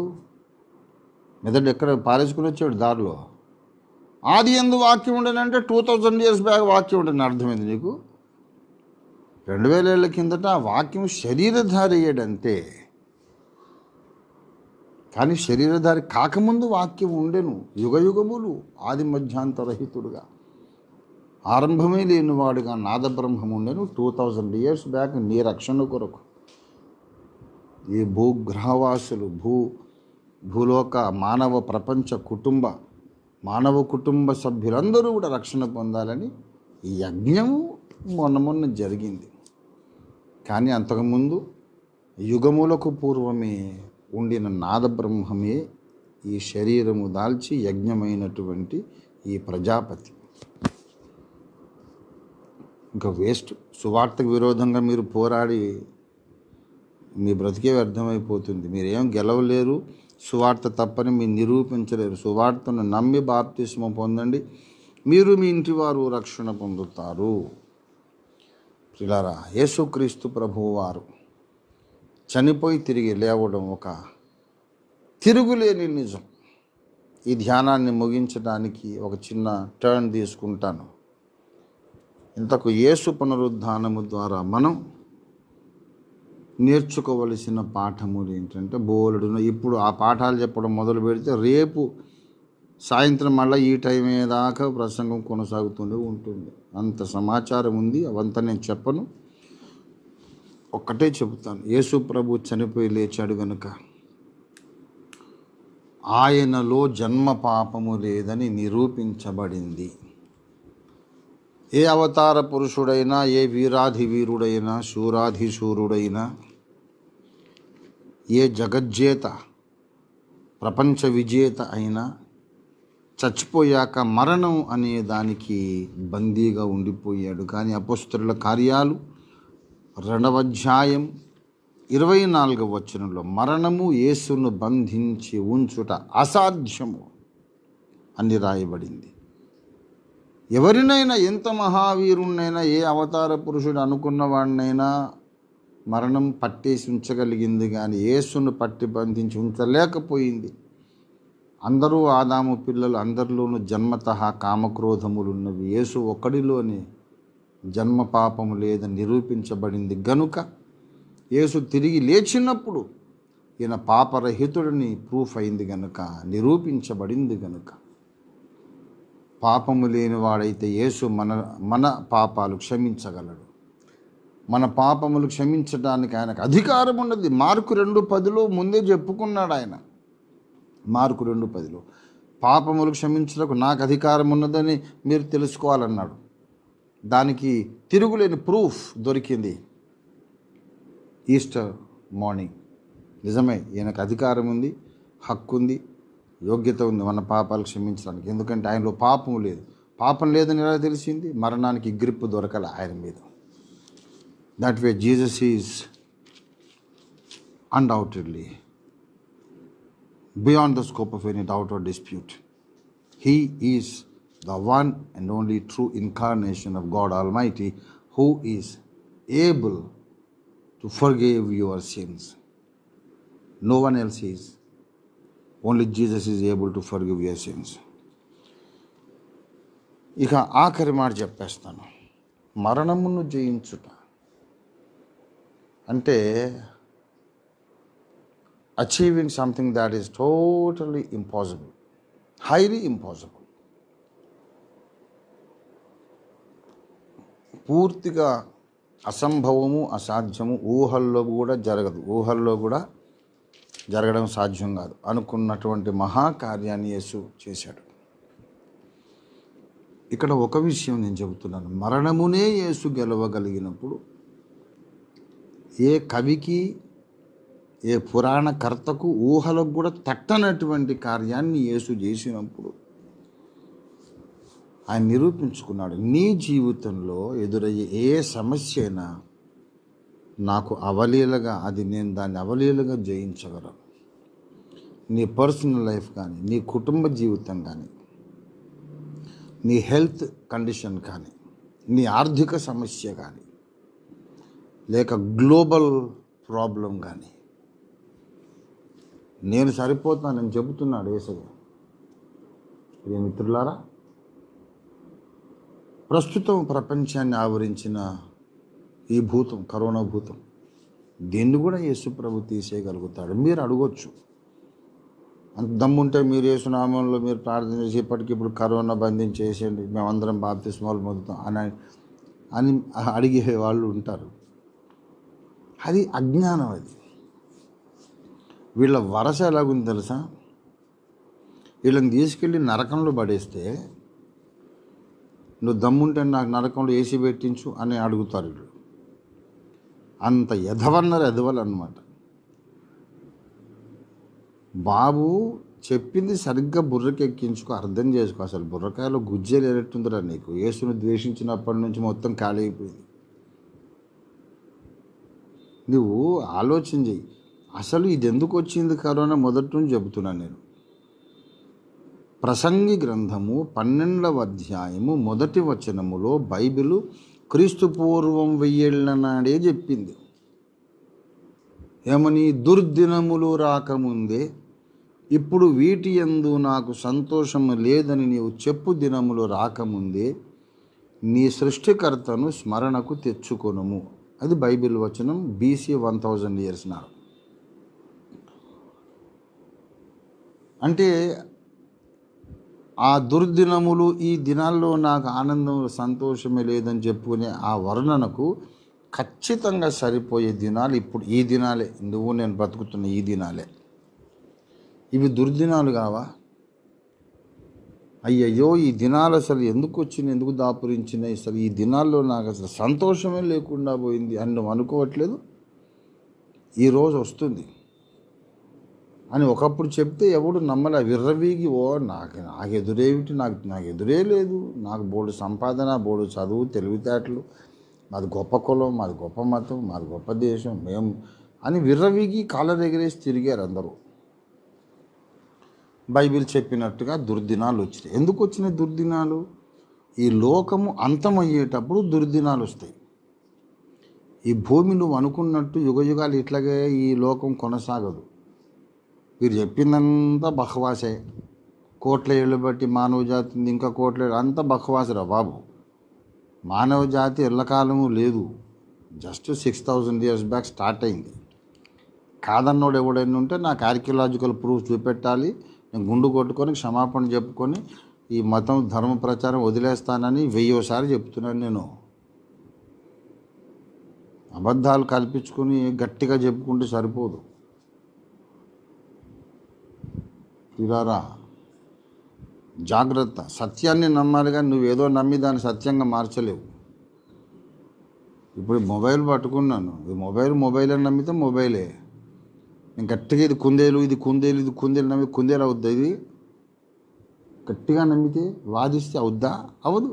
మెదడు ఎక్కడ పారేసుకుని వచ్చాడు దారిలో ఆది ఎందు వాక్యం ఉండేనంటే టూ థౌజండ్ ఇయర్స్ బ్యాక్ వాక్యం ఉండేది అర్థమైంది నీకు రెండు వేల ఏళ్ళ కిందట వాక్యం శరీరధారి అయ్యాడంతే కానీ శరీరధారి కాకముందు వాక్యం ఉండెను యుగయుగములు ఆది మధ్యాంతరహితుడుగా ఆరంభమే లేనివాడుగా నాదబ్రహ్మం ఉండెను టూ థౌజండ్ ఇయర్స్ బ్యాక్ నీ రక్షణ కొరకు ఈ భూగ్రహవాసులు భూ భూలోక మానవ ప్రపంచ కుటుంబ మానవ కుటుంబ సభ్యులందరూ కూడా రక్షణ పొందాలని ఈ యజ్ఞము మొన్న మొన్న జరిగింది కానీ అంతకుముందు యుగములకు పూర్వమే ఉండిన నాదబ్రహ్మమే ఈ శరీరము దాల్చి యజ్ఞమైనటువంటి ఈ ప్రజాపతి ఇంకా వేస్ట్ సువార్తకు విరోధంగా మీరు పోరాడి మీ బ్రతికే వ్యర్థమైపోతుంది మీరేం గెలవలేరు సువార్త తప్పని మీరు నిరూపించలేరు సువార్తను నమ్మి బాప్తిస్మ పొందండి మీరు మీ ఇంటి వారు రక్షణ పొందుతారు పిల్లరా యేసుక్రీస్తు వారు చనిపోయి తిరిగి లేవడం ఒక తిరుగులేని నిజం ఈ ధ్యానాన్ని ముగించడానికి ఒక చిన్న టర్న్ తీసుకుంటాను ఇంతకు యేసు పునరుద్ధానము ద్వారా మనం నేర్చుకోవలసిన పాఠములు ఏంటంటే బోలెడును ఇప్పుడు ఆ పాఠాలు చెప్పడం మొదలు పెడితే రేపు సాయంత్రం మళ్ళీ ఈ టైం దాకా ప్రసంగం కొనసాగుతూనే ఉంటుంది అంత సమాచారం ఉంది అవంతా నేను చెప్పను ఒక్కటే చెబుతాను యేసు ప్రభు చనిపోయి లేచాడు గనుక ఆయనలో జన్మ పాపము లేదని నిరూపించబడింది ఏ అవతార పురుషుడైనా ఏ వీరాధి వీరుడైనా శూరాధి శూరుడైనా ఏ జగజ్జేత ప్రపంచ విజేత అయినా చచ్చిపోయాక మరణం అనే దానికి బందీగా ఉండిపోయాడు కానీ అపస్తుల కార్యాలు రెండవ అధ్యాయం ఇరవై నాలుగవ వచనంలో మరణము యేసును బంధించి ఉంచుట అసాధ్యము అని రాయబడింది ఎవరినైనా ఎంత మహావీరుణ్ణైనా ఏ అవతార పురుషుడు అనుకున్న వాడినైనా మరణం పట్టేసి ఉంచగలిగింది కానీ యేసును పట్టి బంధించి ఉంచలేకపోయింది అందరూ ఆదాము పిల్లలు అందరిలోనూ జన్మత కామక్రోధములు ఉన్నవి యేసు ఒకడిలోనే జన్మ పాపము లేదని నిరూపించబడింది గనుక యేసు తిరిగి లేచినప్పుడు ఈయన పాపరహితుడిని ప్రూఫ్ అయింది గనుక నిరూపించబడింది గనుక పాపము లేని వాడైతే యేసు మన మన పాపాలు క్షమించగలడు మన పాపములు క్షమించడానికి ఆయనకు అధికారం ఉన్నది మార్కు రెండు పదిలో ముందే చెప్పుకున్నాడు ఆయన మార్కు రెండు పదిలో పాపములు క్షమించడానికి నాకు అధికారం ఉన్నదని మీరు తెలుసుకోవాలన్నాడు దానికి తిరుగులేని ప్రూఫ్ దొరికింది ఈస్టర్ మార్నింగ్ నిజమే ఈయనకు అధికారం ఉంది హక్కు ఉంది యోగ్యత ఉంది మన పాపాలు క్షమించడానికి ఎందుకంటే ఆయనలో పాపం లేదు పాపం లేదని ఎలా తెలిసింది మరణానికి గ్రిప్ దొరకల ఆయన మీద that way Jesus is undoubtedly beyond the scope of any doubt or dispute he is the one and only true incarnation of God Almighty, who is able to forgive your sins. No one else is. Only Jesus is able to forgive your sins ఇక ఆఖరి మాట చెప్పేస్తాను మరణమును జయించుట అంటే achieving something that is totally impossible highly impossible పూర్తిగా అసంభవము అసాధ్యము ఊహల్లో కూడా జరగదు ఊహల్లో కూడా జరగడం సాధ్యం కాదు అనుకున్నటువంటి మహాకార్యాన్ని యేసు చేశాడు ఇక్కడ ఒక విషయం నేను చెబుతున్నాను మరణమునే యేసు గెలవగలిగినప్పుడు ఏ కవికి ఏ పురాణకర్తకు ఊహలకు కూడా తట్టనటువంటి కార్యాన్ని యేసు చేసినప్పుడు ఆయన నిరూపించుకున్నాడు నీ జీవితంలో ఎదురయ్యే ఏ సమస్య అయినా నాకు అవలీలగా అది నేను దాన్ని అవలీలగా జయించగలను నీ పర్సనల్ లైఫ్ కానీ నీ కుటుంబ జీవితం కానీ నీ హెల్త్ కండిషన్ కానీ నీ ఆర్థిక సమస్య కానీ లేక గ్లోబల్ ప్రాబ్లం కానీ నేను సరిపోతున్నానని చెబుతున్నాడు ఏసయ్య ఇది మిత్రులారా ప్రస్తుతం ప్రపంచాన్ని ఆవరించిన ఈ భూతం కరోనా భూతం దీన్ని కూడా యేసుప్రభు తీసేయగలుగుతాడు మీరు అడగొచ్చు అంత దమ్ముంటే మీరు యేసునామంలో మీరు ప్రార్థన చేసి ఇప్పుడు కరోనా బంధించేసేయండి మేమందరం బాప్తిస్మాలు పొందుతాం అని అని అడిగే వాళ్ళు ఉంటారు అది అజ్ఞానం అది వీళ్ళ వరస ఎలాగుంది తెలుసా వీళ్ళని తీసుకెళ్ళి నరకంలో పడేస్తే నువ్వు దమ్ముంటే నాకు నరకంలో ఏసీ పెట్టించు అని అడుగుతారు వీళ్ళు అంత ఎధవన్నారు అనమాట బాబు చెప్పింది సరిగ్గా బుర్రకెక్కించుకో అర్థం చేసుకో అసలు బుర్రకాయలో గుజ్జలు ఎరట్టుందిరా నీకు యేసును ద్వేషించినప్పటి నుంచి మొత్తం ఖాళీ అయిపోయింది నువ్వు ఆలోచన చెయ్యి అసలు ఇది ఎందుకు వచ్చింది కరోనా మొదటి నుంచి చెబుతున్నాను నేను ప్రసంగి గ్రంథము పన్నెండవ అధ్యాయము మొదటి వచనములో బైబిలు క్రీస్తు పూర్వం వెయ్యేళ్ల నాడే చెప్పింది ఏమని దుర్దినములు రాకముందే ఇప్పుడు వీటి ఎందు నాకు సంతోషము లేదని నీవు చెప్పు దినములు రాకముందే నీ సృష్టికర్తను స్మరణకు తెచ్చుకొనుము అది బైబిల్ వచనం బీసీ వన్ థౌజండ్ ఇయర్స్ నాడు అంటే ఆ దుర్దినములు ఈ దినాల్లో నాకు ఆనందం సంతోషమే లేదని చెప్పుకునే ఆ వర్ణనకు ఖచ్చితంగా సరిపోయే దినాలు ఇప్పుడు ఈ దినాలే నువ్వు నేను బ్రతుకుతున్న ఈ దినాలే ఇవి దుర్దినాలు కావా అయ్యయ్యో ఈ దినాలు అసలు ఎందుకు వచ్చినాయి ఎందుకు దాపురించినాయి అసలు ఈ దినాల్లో నాకు అసలు సంతోషమే లేకుండా పోయింది అని నువ్వు అనుకోవట్లేదు ఈరోజు వస్తుంది అని ఒకప్పుడు చెప్తే ఎవడు నమ్మలే విర్రవీగి ఓ నాకు నాకు ఎదురేమిటి నాకు నాకు ఎదురే లేదు నాకు బోడు సంపాదన బోడు చదువు తెలివితేటలు మాది గొప్ప కులం మాది గొప్ప మతం మాది గొప్ప దేశం మేము అని విర్రవీగి కాళ్ళ దగ్గరేసి తిరిగారు అందరూ బైబిల్ చెప్పినట్టుగా దుర్దినాలు వచ్చినాయి ఎందుకు వచ్చినాయి దుర్దినాలు ఈ లోకము అంతమయ్యేటప్పుడు దుర్దినాలు వస్తాయి ఈ భూమి నువ్వు అనుకున్నట్టు యుగయుగాలు ఇట్లాగే ఈ లోకం కొనసాగదు వీరు చెప్పిందంతా బహ్వాసే కోట్ల ఏళ్ళు బట్టి మానవ జాతి ఇంకా కోట్ల ఏళ్ళు అంతా బహ్వాసరా బాబు మానవ జాతి ఎల్లకాలము లేదు just six thousand years back start అయింది కాదన్నోడు ఎవడైనా ఉంటే నాకు ఆర్కియలాజికల్ ప్రూఫ్ చూపెట్టాలి నేను గుండు కొట్టుకొని క్షమాపణ చెప్పుకొని ఈ మతం ధర్మ ప్రచారం వదిలేస్తానని వెయ్యోసారి చెప్తున్నాను నేను అబద్ధాలు కల్పించుకొని గట్టిగా చెప్పుకుంటే సరిపోదు ఇరారా జాగ్రత్త సత్యాన్ని నమ్మాలి కానీ నువ్వేదో నమ్మి దాన్ని సత్యంగా మార్చలేవు ఇప్పుడు మొబైల్ పట్టుకున్నాను ఇది మొబైల్ మొబైల్ అని నమ్మితే మొబైలే నేను గట్టిగా ఇది కుందేలు ఇది కుందేలు ఇది కుందేలు నమ్మి కుందేలు అవుద్ది ఇది గట్టిగా నమ్మితే వాదిస్తే అవుద్దా అవదు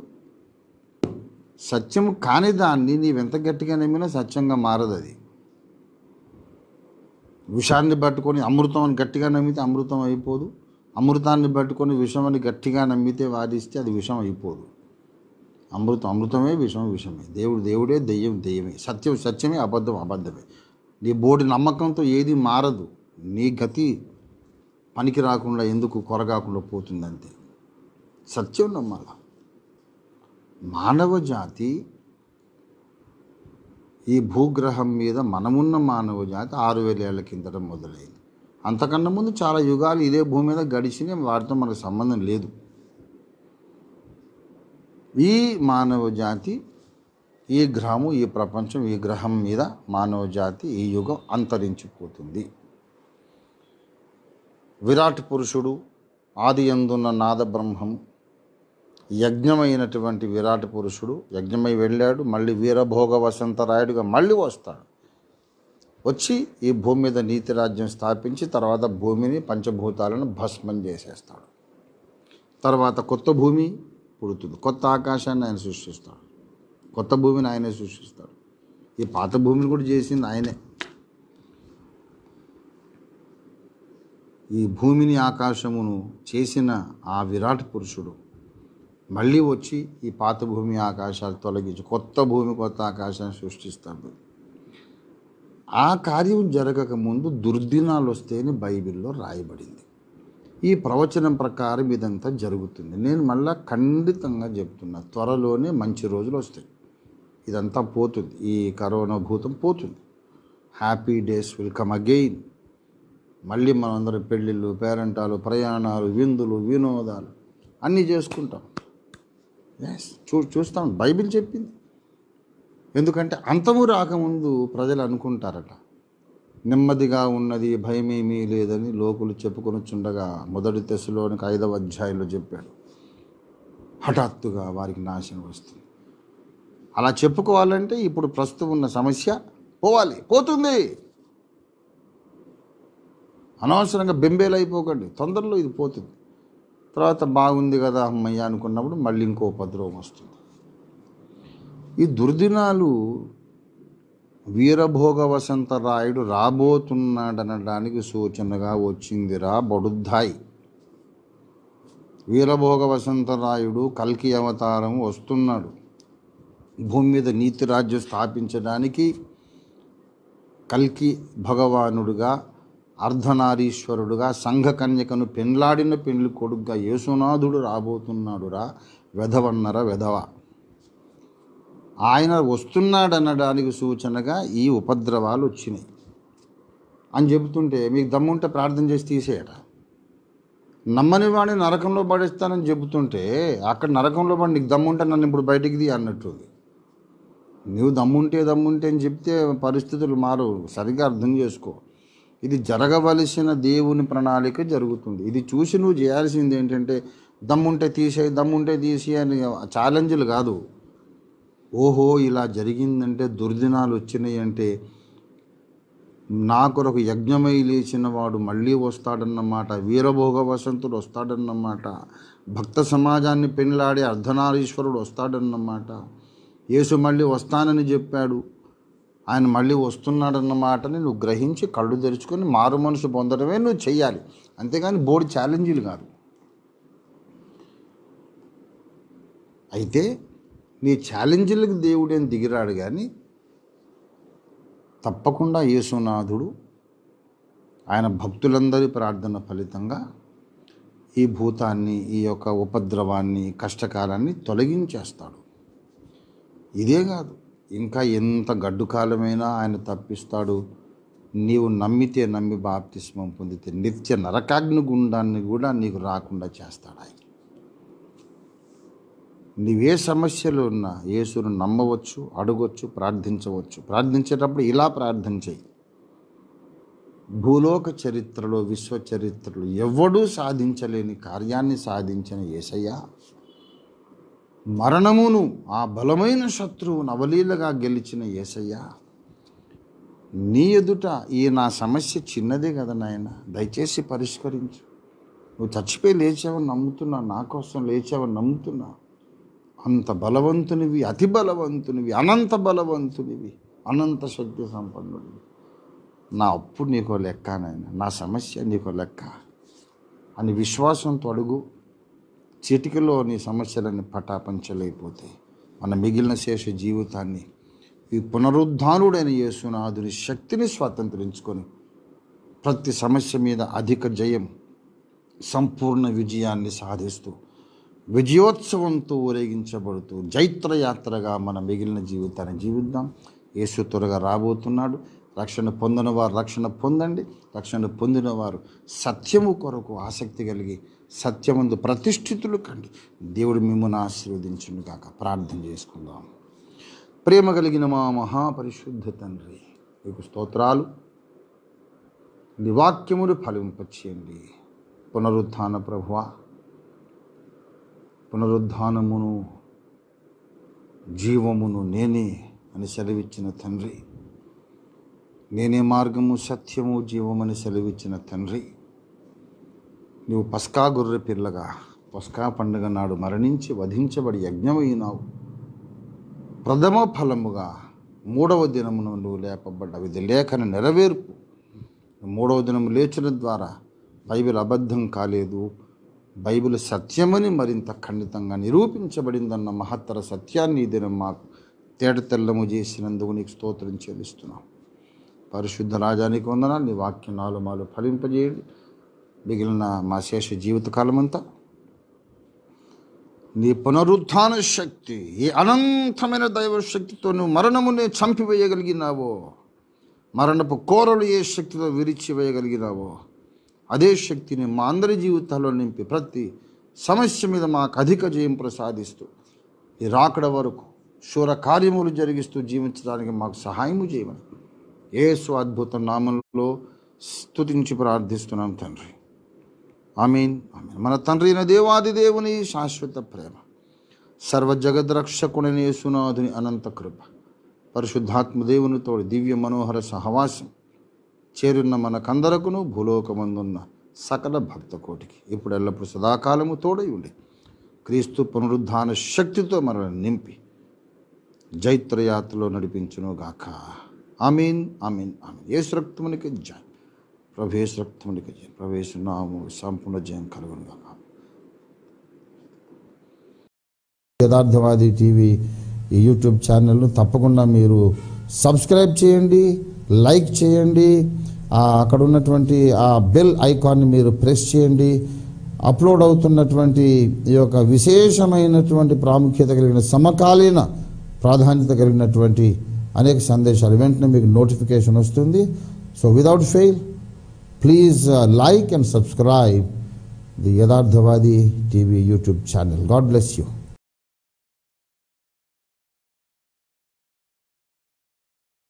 సత్యం కాని దాన్ని నీవెంత గట్టిగా నమ్మినా సత్యంగా మారదు అది విషాన్ని పట్టుకొని అమృతం అని గట్టిగా నమ్మితే అమృతం అయిపోదు అమృతాన్ని పట్టుకొని విషం అని గట్టిగా నమ్మితే వాదిస్తే అది విషం అయిపోదు అమృతం అమృతమే విషం విషమే దేవుడు దేవుడే దెయ్యం దెయ్యమే సత్యం సత్యమే అబద్ధం అబద్ధమే నీ బోడి నమ్మకంతో ఏది మారదు నీ గతి పనికి రాకుండా ఎందుకు కొరగాకుండా పోతుందంతే సత్యం నమ్మాల మానవ జాతి ఈ భూగ్రహం మీద మనమున్న మానవ జాతి ఆరు వేల ఏళ్ల కిందట మొదలైంది అంతకన్నా ముందు చాలా యుగాలు ఇదే భూమి మీద గడిచిన వాటితో మనకు సంబంధం లేదు ఈ మానవ జాతి ఈ గ్రహము ఈ ప్రపంచం ఈ గ్రహం మీద మానవ జాతి ఈ యుగం అంతరించిపోతుంది విరాట్ పురుషుడు ఆది ఎందున్న నాదబ్రహ్మము యజ్ఞమైనటువంటి విరాట పురుషుడు యజ్ఞమై వెళ్ళాడు మళ్ళీ వీరభోగ వసంతరాయుడుగా మళ్ళీ వస్తాడు వచ్చి ఈ భూమి మీద నీతి రాజ్యం స్థాపించి తర్వాత భూమిని పంచభూతాలను భస్మం చేసేస్తాడు తర్వాత కొత్త భూమి పుడుతుంది కొత్త ఆకాశాన్ని ఆయన సృష్టిస్తాడు కొత్త భూమిని ఆయనే సృష్టిస్తాడు ఈ పాత భూమిని కూడా చేసింది ఆయనే ఈ భూమిని ఆకాశమును చేసిన ఆ విరాట్ పురుషుడు మళ్ళీ వచ్చి ఈ పాత భూమి ఆకాశాలు తొలగించి కొత్త భూమి కొత్త ఆకాశాన్ని సృష్టిస్తాడు ఆ కార్యం జరగక ముందు దుర్దినాలు వస్తేనే బైబిల్లో రాయబడింది ఈ ప్రవచనం ప్రకారం ఇదంతా జరుగుతుంది నేను మళ్ళా ఖండితంగా చెప్తున్నా త్వరలోనే మంచి రోజులు వస్తాయి ఇదంతా పోతుంది ఈ కరోనా భూతం పోతుంది happy days will come again మళ్ళీ మనందరం పెళ్ళిళ్ళు పేరెంటాలు ప్రయాణాలు విందులు వినోదాలు అన్నీ చేసుకుంటాం ఎస్ చూ చూస్తాం బైబిల్ చెప్పింది ఎందుకంటే అంతము రాకముందు ప్రజలు అనుకుంటారట నెమ్మదిగా ఉన్నది భయమేమీ లేదని లోకులు చెప్పుకొని చుండగా మొదటి దశలోనికి ఐదవ అధ్యాయంలో చెప్పాడు హఠాత్తుగా వారికి నాశనం వస్తుంది అలా చెప్పుకోవాలంటే ఇప్పుడు ప్రస్తుతం ఉన్న సమస్య పోవాలి పోతుంది అనవసరంగా బెంబేలు అయిపోకండి తొందరలో ఇది పోతుంది తర్వాత బాగుంది కదా అమ్మయ్య అనుకున్నప్పుడు మళ్ళీ ఇంకో ఉపద్రవం వస్తుంది ఈ దుర్దినాలు వీరభోగ రాయుడు రాబోతున్నాడనడానికి సూచనగా వచ్చిందిరా బడుద్ధాయి వీరభోగ వసంత రాయుడు కల్కి అవతారం వస్తున్నాడు భూమి మీద నీతి రాజ్యం స్థాపించడానికి కల్కి భగవానుడుగా అర్ధనారీశ్వరుడుగా సంఘకన్యకను పెండ్లాడిన పెండ్లి కొడుగ్గా యేసునాథుడు రాబోతున్నాడురా వెధవన్నర వెధవ ఆయన వస్తున్నాడనడానికి సూచనగా ఈ ఉపద్రవాలు వచ్చినాయి అని చెబుతుంటే మీకు దమ్ముంటే ప్రార్థన చేసి తీసేయట నమ్మని వాడిని నరకంలో పడేస్తానని చెబుతుంటే అక్కడ నరకంలో పడి నీకు దమ్ముంటే నన్ను ఇప్పుడు బయటికి తీ అన్నట్టు నువ్వు దమ్ముంటే దమ్ముంటే అని చెప్తే పరిస్థితులు మారు సరిగ్గా అర్థం చేసుకో ఇది జరగవలసిన దేవుని ప్రణాళిక జరుగుతుంది ఇది చూసి నువ్వు చేయాల్సింది ఏంటంటే దమ్ముంటే తీసేయి దమ్ముంటే తీసి అని ఛాలెంజ్లు కాదు ఓహో ఇలా జరిగిందంటే దుర్దినాలు వచ్చినాయి అంటే నా కొరకు యజ్ఞమై లేచిన వాడు మళ్ళీ వస్తాడన్నమాట వీరభోగ వసంతుడు వస్తాడన్నమాట భక్త సమాజాన్ని పెళ్ళాడే అర్ధనారీశ్వరుడు వస్తాడన్నమాట యేసు మళ్ళీ వస్తానని చెప్పాడు ఆయన మళ్ళీ వస్తున్నాడన్న మాటని నువ్వు గ్రహించి కళ్ళు తెరుచుకొని మారు మనసు పొందడమే నువ్వు చేయాలి అంతేగాని బోర్డు ఛాలెంజీలు కాదు అయితే నీ ఛాలెంజీలకు దేవుడేం దిగిరాడు కానీ తప్పకుండా యేసునాథుడు ఆయన భక్తులందరి ప్రార్థన ఫలితంగా ఈ భూతాన్ని ఈ యొక్క ఉపద్రవాన్ని కష్టకాలాన్ని తొలగించేస్తాడు ఇదే కాదు ఇంకా ఎంత గడ్డు కాలమైనా ఆయన తప్పిస్తాడు నీవు నమ్మితే నమ్మి బాప్తిస్మం పొందితే నిత్య నరకాగ్ని గుండాన్ని కూడా నీకు రాకుండా చేస్తాడు ఆయన నీవే సమస్యలు ఉన్నా యేసును నమ్మవచ్చు అడగొచ్చు ప్రార్థించవచ్చు ప్రార్థించేటప్పుడు ఇలా ప్రార్థన చేయి భూలోక చరిత్రలో విశ్వ చరిత్రలో ఎవడూ సాధించలేని కార్యాన్ని సాధించిన ఏసయ్యా మరణమును ఆ బలమైన శత్రువు నవలీలగా గెలిచిన ఏసయ్య నీ ఎదుట ఈ నా సమస్య చిన్నదే కదా నాయన దయచేసి పరిష్కరించు నువ్వు చచ్చిపోయి లేచావని నమ్ముతున్నా నా కోసం లేచావని నమ్ముతున్నా అంత బలవంతునివి అతి బలవంతునివి అనంత బలవంతునివి అనంత శక్తి సంపన్నుడివి నా అప్పు నీకో లెక్క నాయన నా సమస్య నీకో లెక్క అని విశ్వాసంతో అడుగు చిటికలో నీ సమస్యలన్నీ పటాపంచలైపోతాయి మన మిగిలిన శేష జీవితాన్ని ఈ పునరుద్ధానుడైన యేసునాథుని శక్తిని స్వాతంత్రించుకొని ప్రతి సమస్య మీద అధిక జయం సంపూర్ణ విజయాన్ని సాధిస్తూ విజయోత్సవంతో ఊరేగించబడుతూ జైత్రయాత్రగా మన మిగిలిన జీవితాన్ని జీవిద్దాం యేసు త్వరగా రాబోతున్నాడు రక్షణ పొందిన వారు రక్షణ పొందండి రక్షణ పొందిన వారు సత్యము కొరకు ఆసక్తి కలిగి సత్యముందు ప్రతిష్ఠితులు కండి దేవుడు మిమ్మల్ని ఆశీర్వదించండి కాక ప్రార్థన చేసుకుందాం ప్రేమ కలిగిన మా మహాపరిశుద్ధ తండ్రి మీకు స్తోత్రాలు నివాక్యములు ఫలింపచేయండి పునరుద్ధాన ప్రభువ పునరుద్ధానమును జీవమును నేనే అని సెలవిచ్చిన తండ్రి నేనే మార్గము సత్యము జీవమని సెలవిచ్చిన తండ్రి నువ్వు పస్కా గొర్రె పిల్లగా పస్కా పండుగ నాడు మరణించి వధించబడి యజ్ఞమైనావు ప్రథమ ఫలముగా మూడవ దినమును నువ్వు లేపబడ్డ ఇది లేఖన నెరవేర్పు మూడవ దినము లేచిన ద్వారా బైబిల్ అబద్ధం కాలేదు బైబిల్ సత్యమని మరింత ఖండితంగా నిరూపించబడిందన్న మహత్తర సత్యాన్ని ఈ దినం మాకు తేట తెల్లము చేసినందుకు నీకు స్తోత్రం చెల్లిస్తున్నాం పరిశుద్ధ రాజానికి వందన నీ వాక్యం నాలుమాలు ఫలింపజేయండి మిగిలిన మా శేష అంతా నీ పునరుద్ధాన శక్తి ఈ అనంతమైన దైవశక్తితో నువ్వు మరణమునే చంపివేయగలిగినావో మరణపు కోరలు ఏ శక్తితో విరిచివేయగలిగినావో అదే శక్తిని మా అందరి జీవితాల్లో నింపి ప్రతి సమస్య మీద మాకు అధిక జయం ప్రసాదిస్తూ ఈ రాకడ వరకు శూర కార్యములు జరిగిస్తూ జీవించడానికి మాకు సహాయము చేయమని ఏసు అద్భుత నామంలో స్తుతించి ప్రార్థిస్తున్నాం తండ్రి ఆమెన్ ఆమెన్ మన తండ్రి అయిన దేవాది దేవుని శాశ్వత ప్రేమ సర్వ జగద్రక్షకుడని యేసునాథుని అనంత కృప పరిశుద్ధాత్మ దేవునితో దివ్య మనోహర సహవాసం చేరున్న మనకందరకును భూలోకమందున్న సకల భక్తకోటికి ఇప్పుడు ఎల్లప్పుడు సదాకాలము తోడై ఉండి క్రీస్తు పునరుద్ధాన శక్తితో మనల్ని నింపి జైత్రయాత్రలో నడిపించును గాక ఆమీన్ ఆమీన్ ఆమీన్ ఏ రక్తమునికి జై ప్రవేశ రక్తమునికి జయం ప్రవేశ నాము సంపూర్ణ జయం కలుగును యథార్థవాది టీవీ ఈ యూట్యూబ్ ఛానల్ను తప్పకుండా మీరు సబ్స్క్రైబ్ చేయండి లైక్ చేయండి అక్కడ ఉన్నటువంటి ఆ బెల్ ఐకాన్ని మీరు ప్రెస్ చేయండి అప్లోడ్ అవుతున్నటువంటి ఈ యొక్క విశేషమైనటువంటి ప్రాముఖ్యత కలిగిన సమకాలీన ప్రాధాన్యత కలిగినటువంటి అనేక సందేశాలు వెంటనే మీకు నోటిఫికేషన్ వస్తుంది so without fail Please uh, like and subscribe the Yadardhavadi TV YouTube channel. God bless you.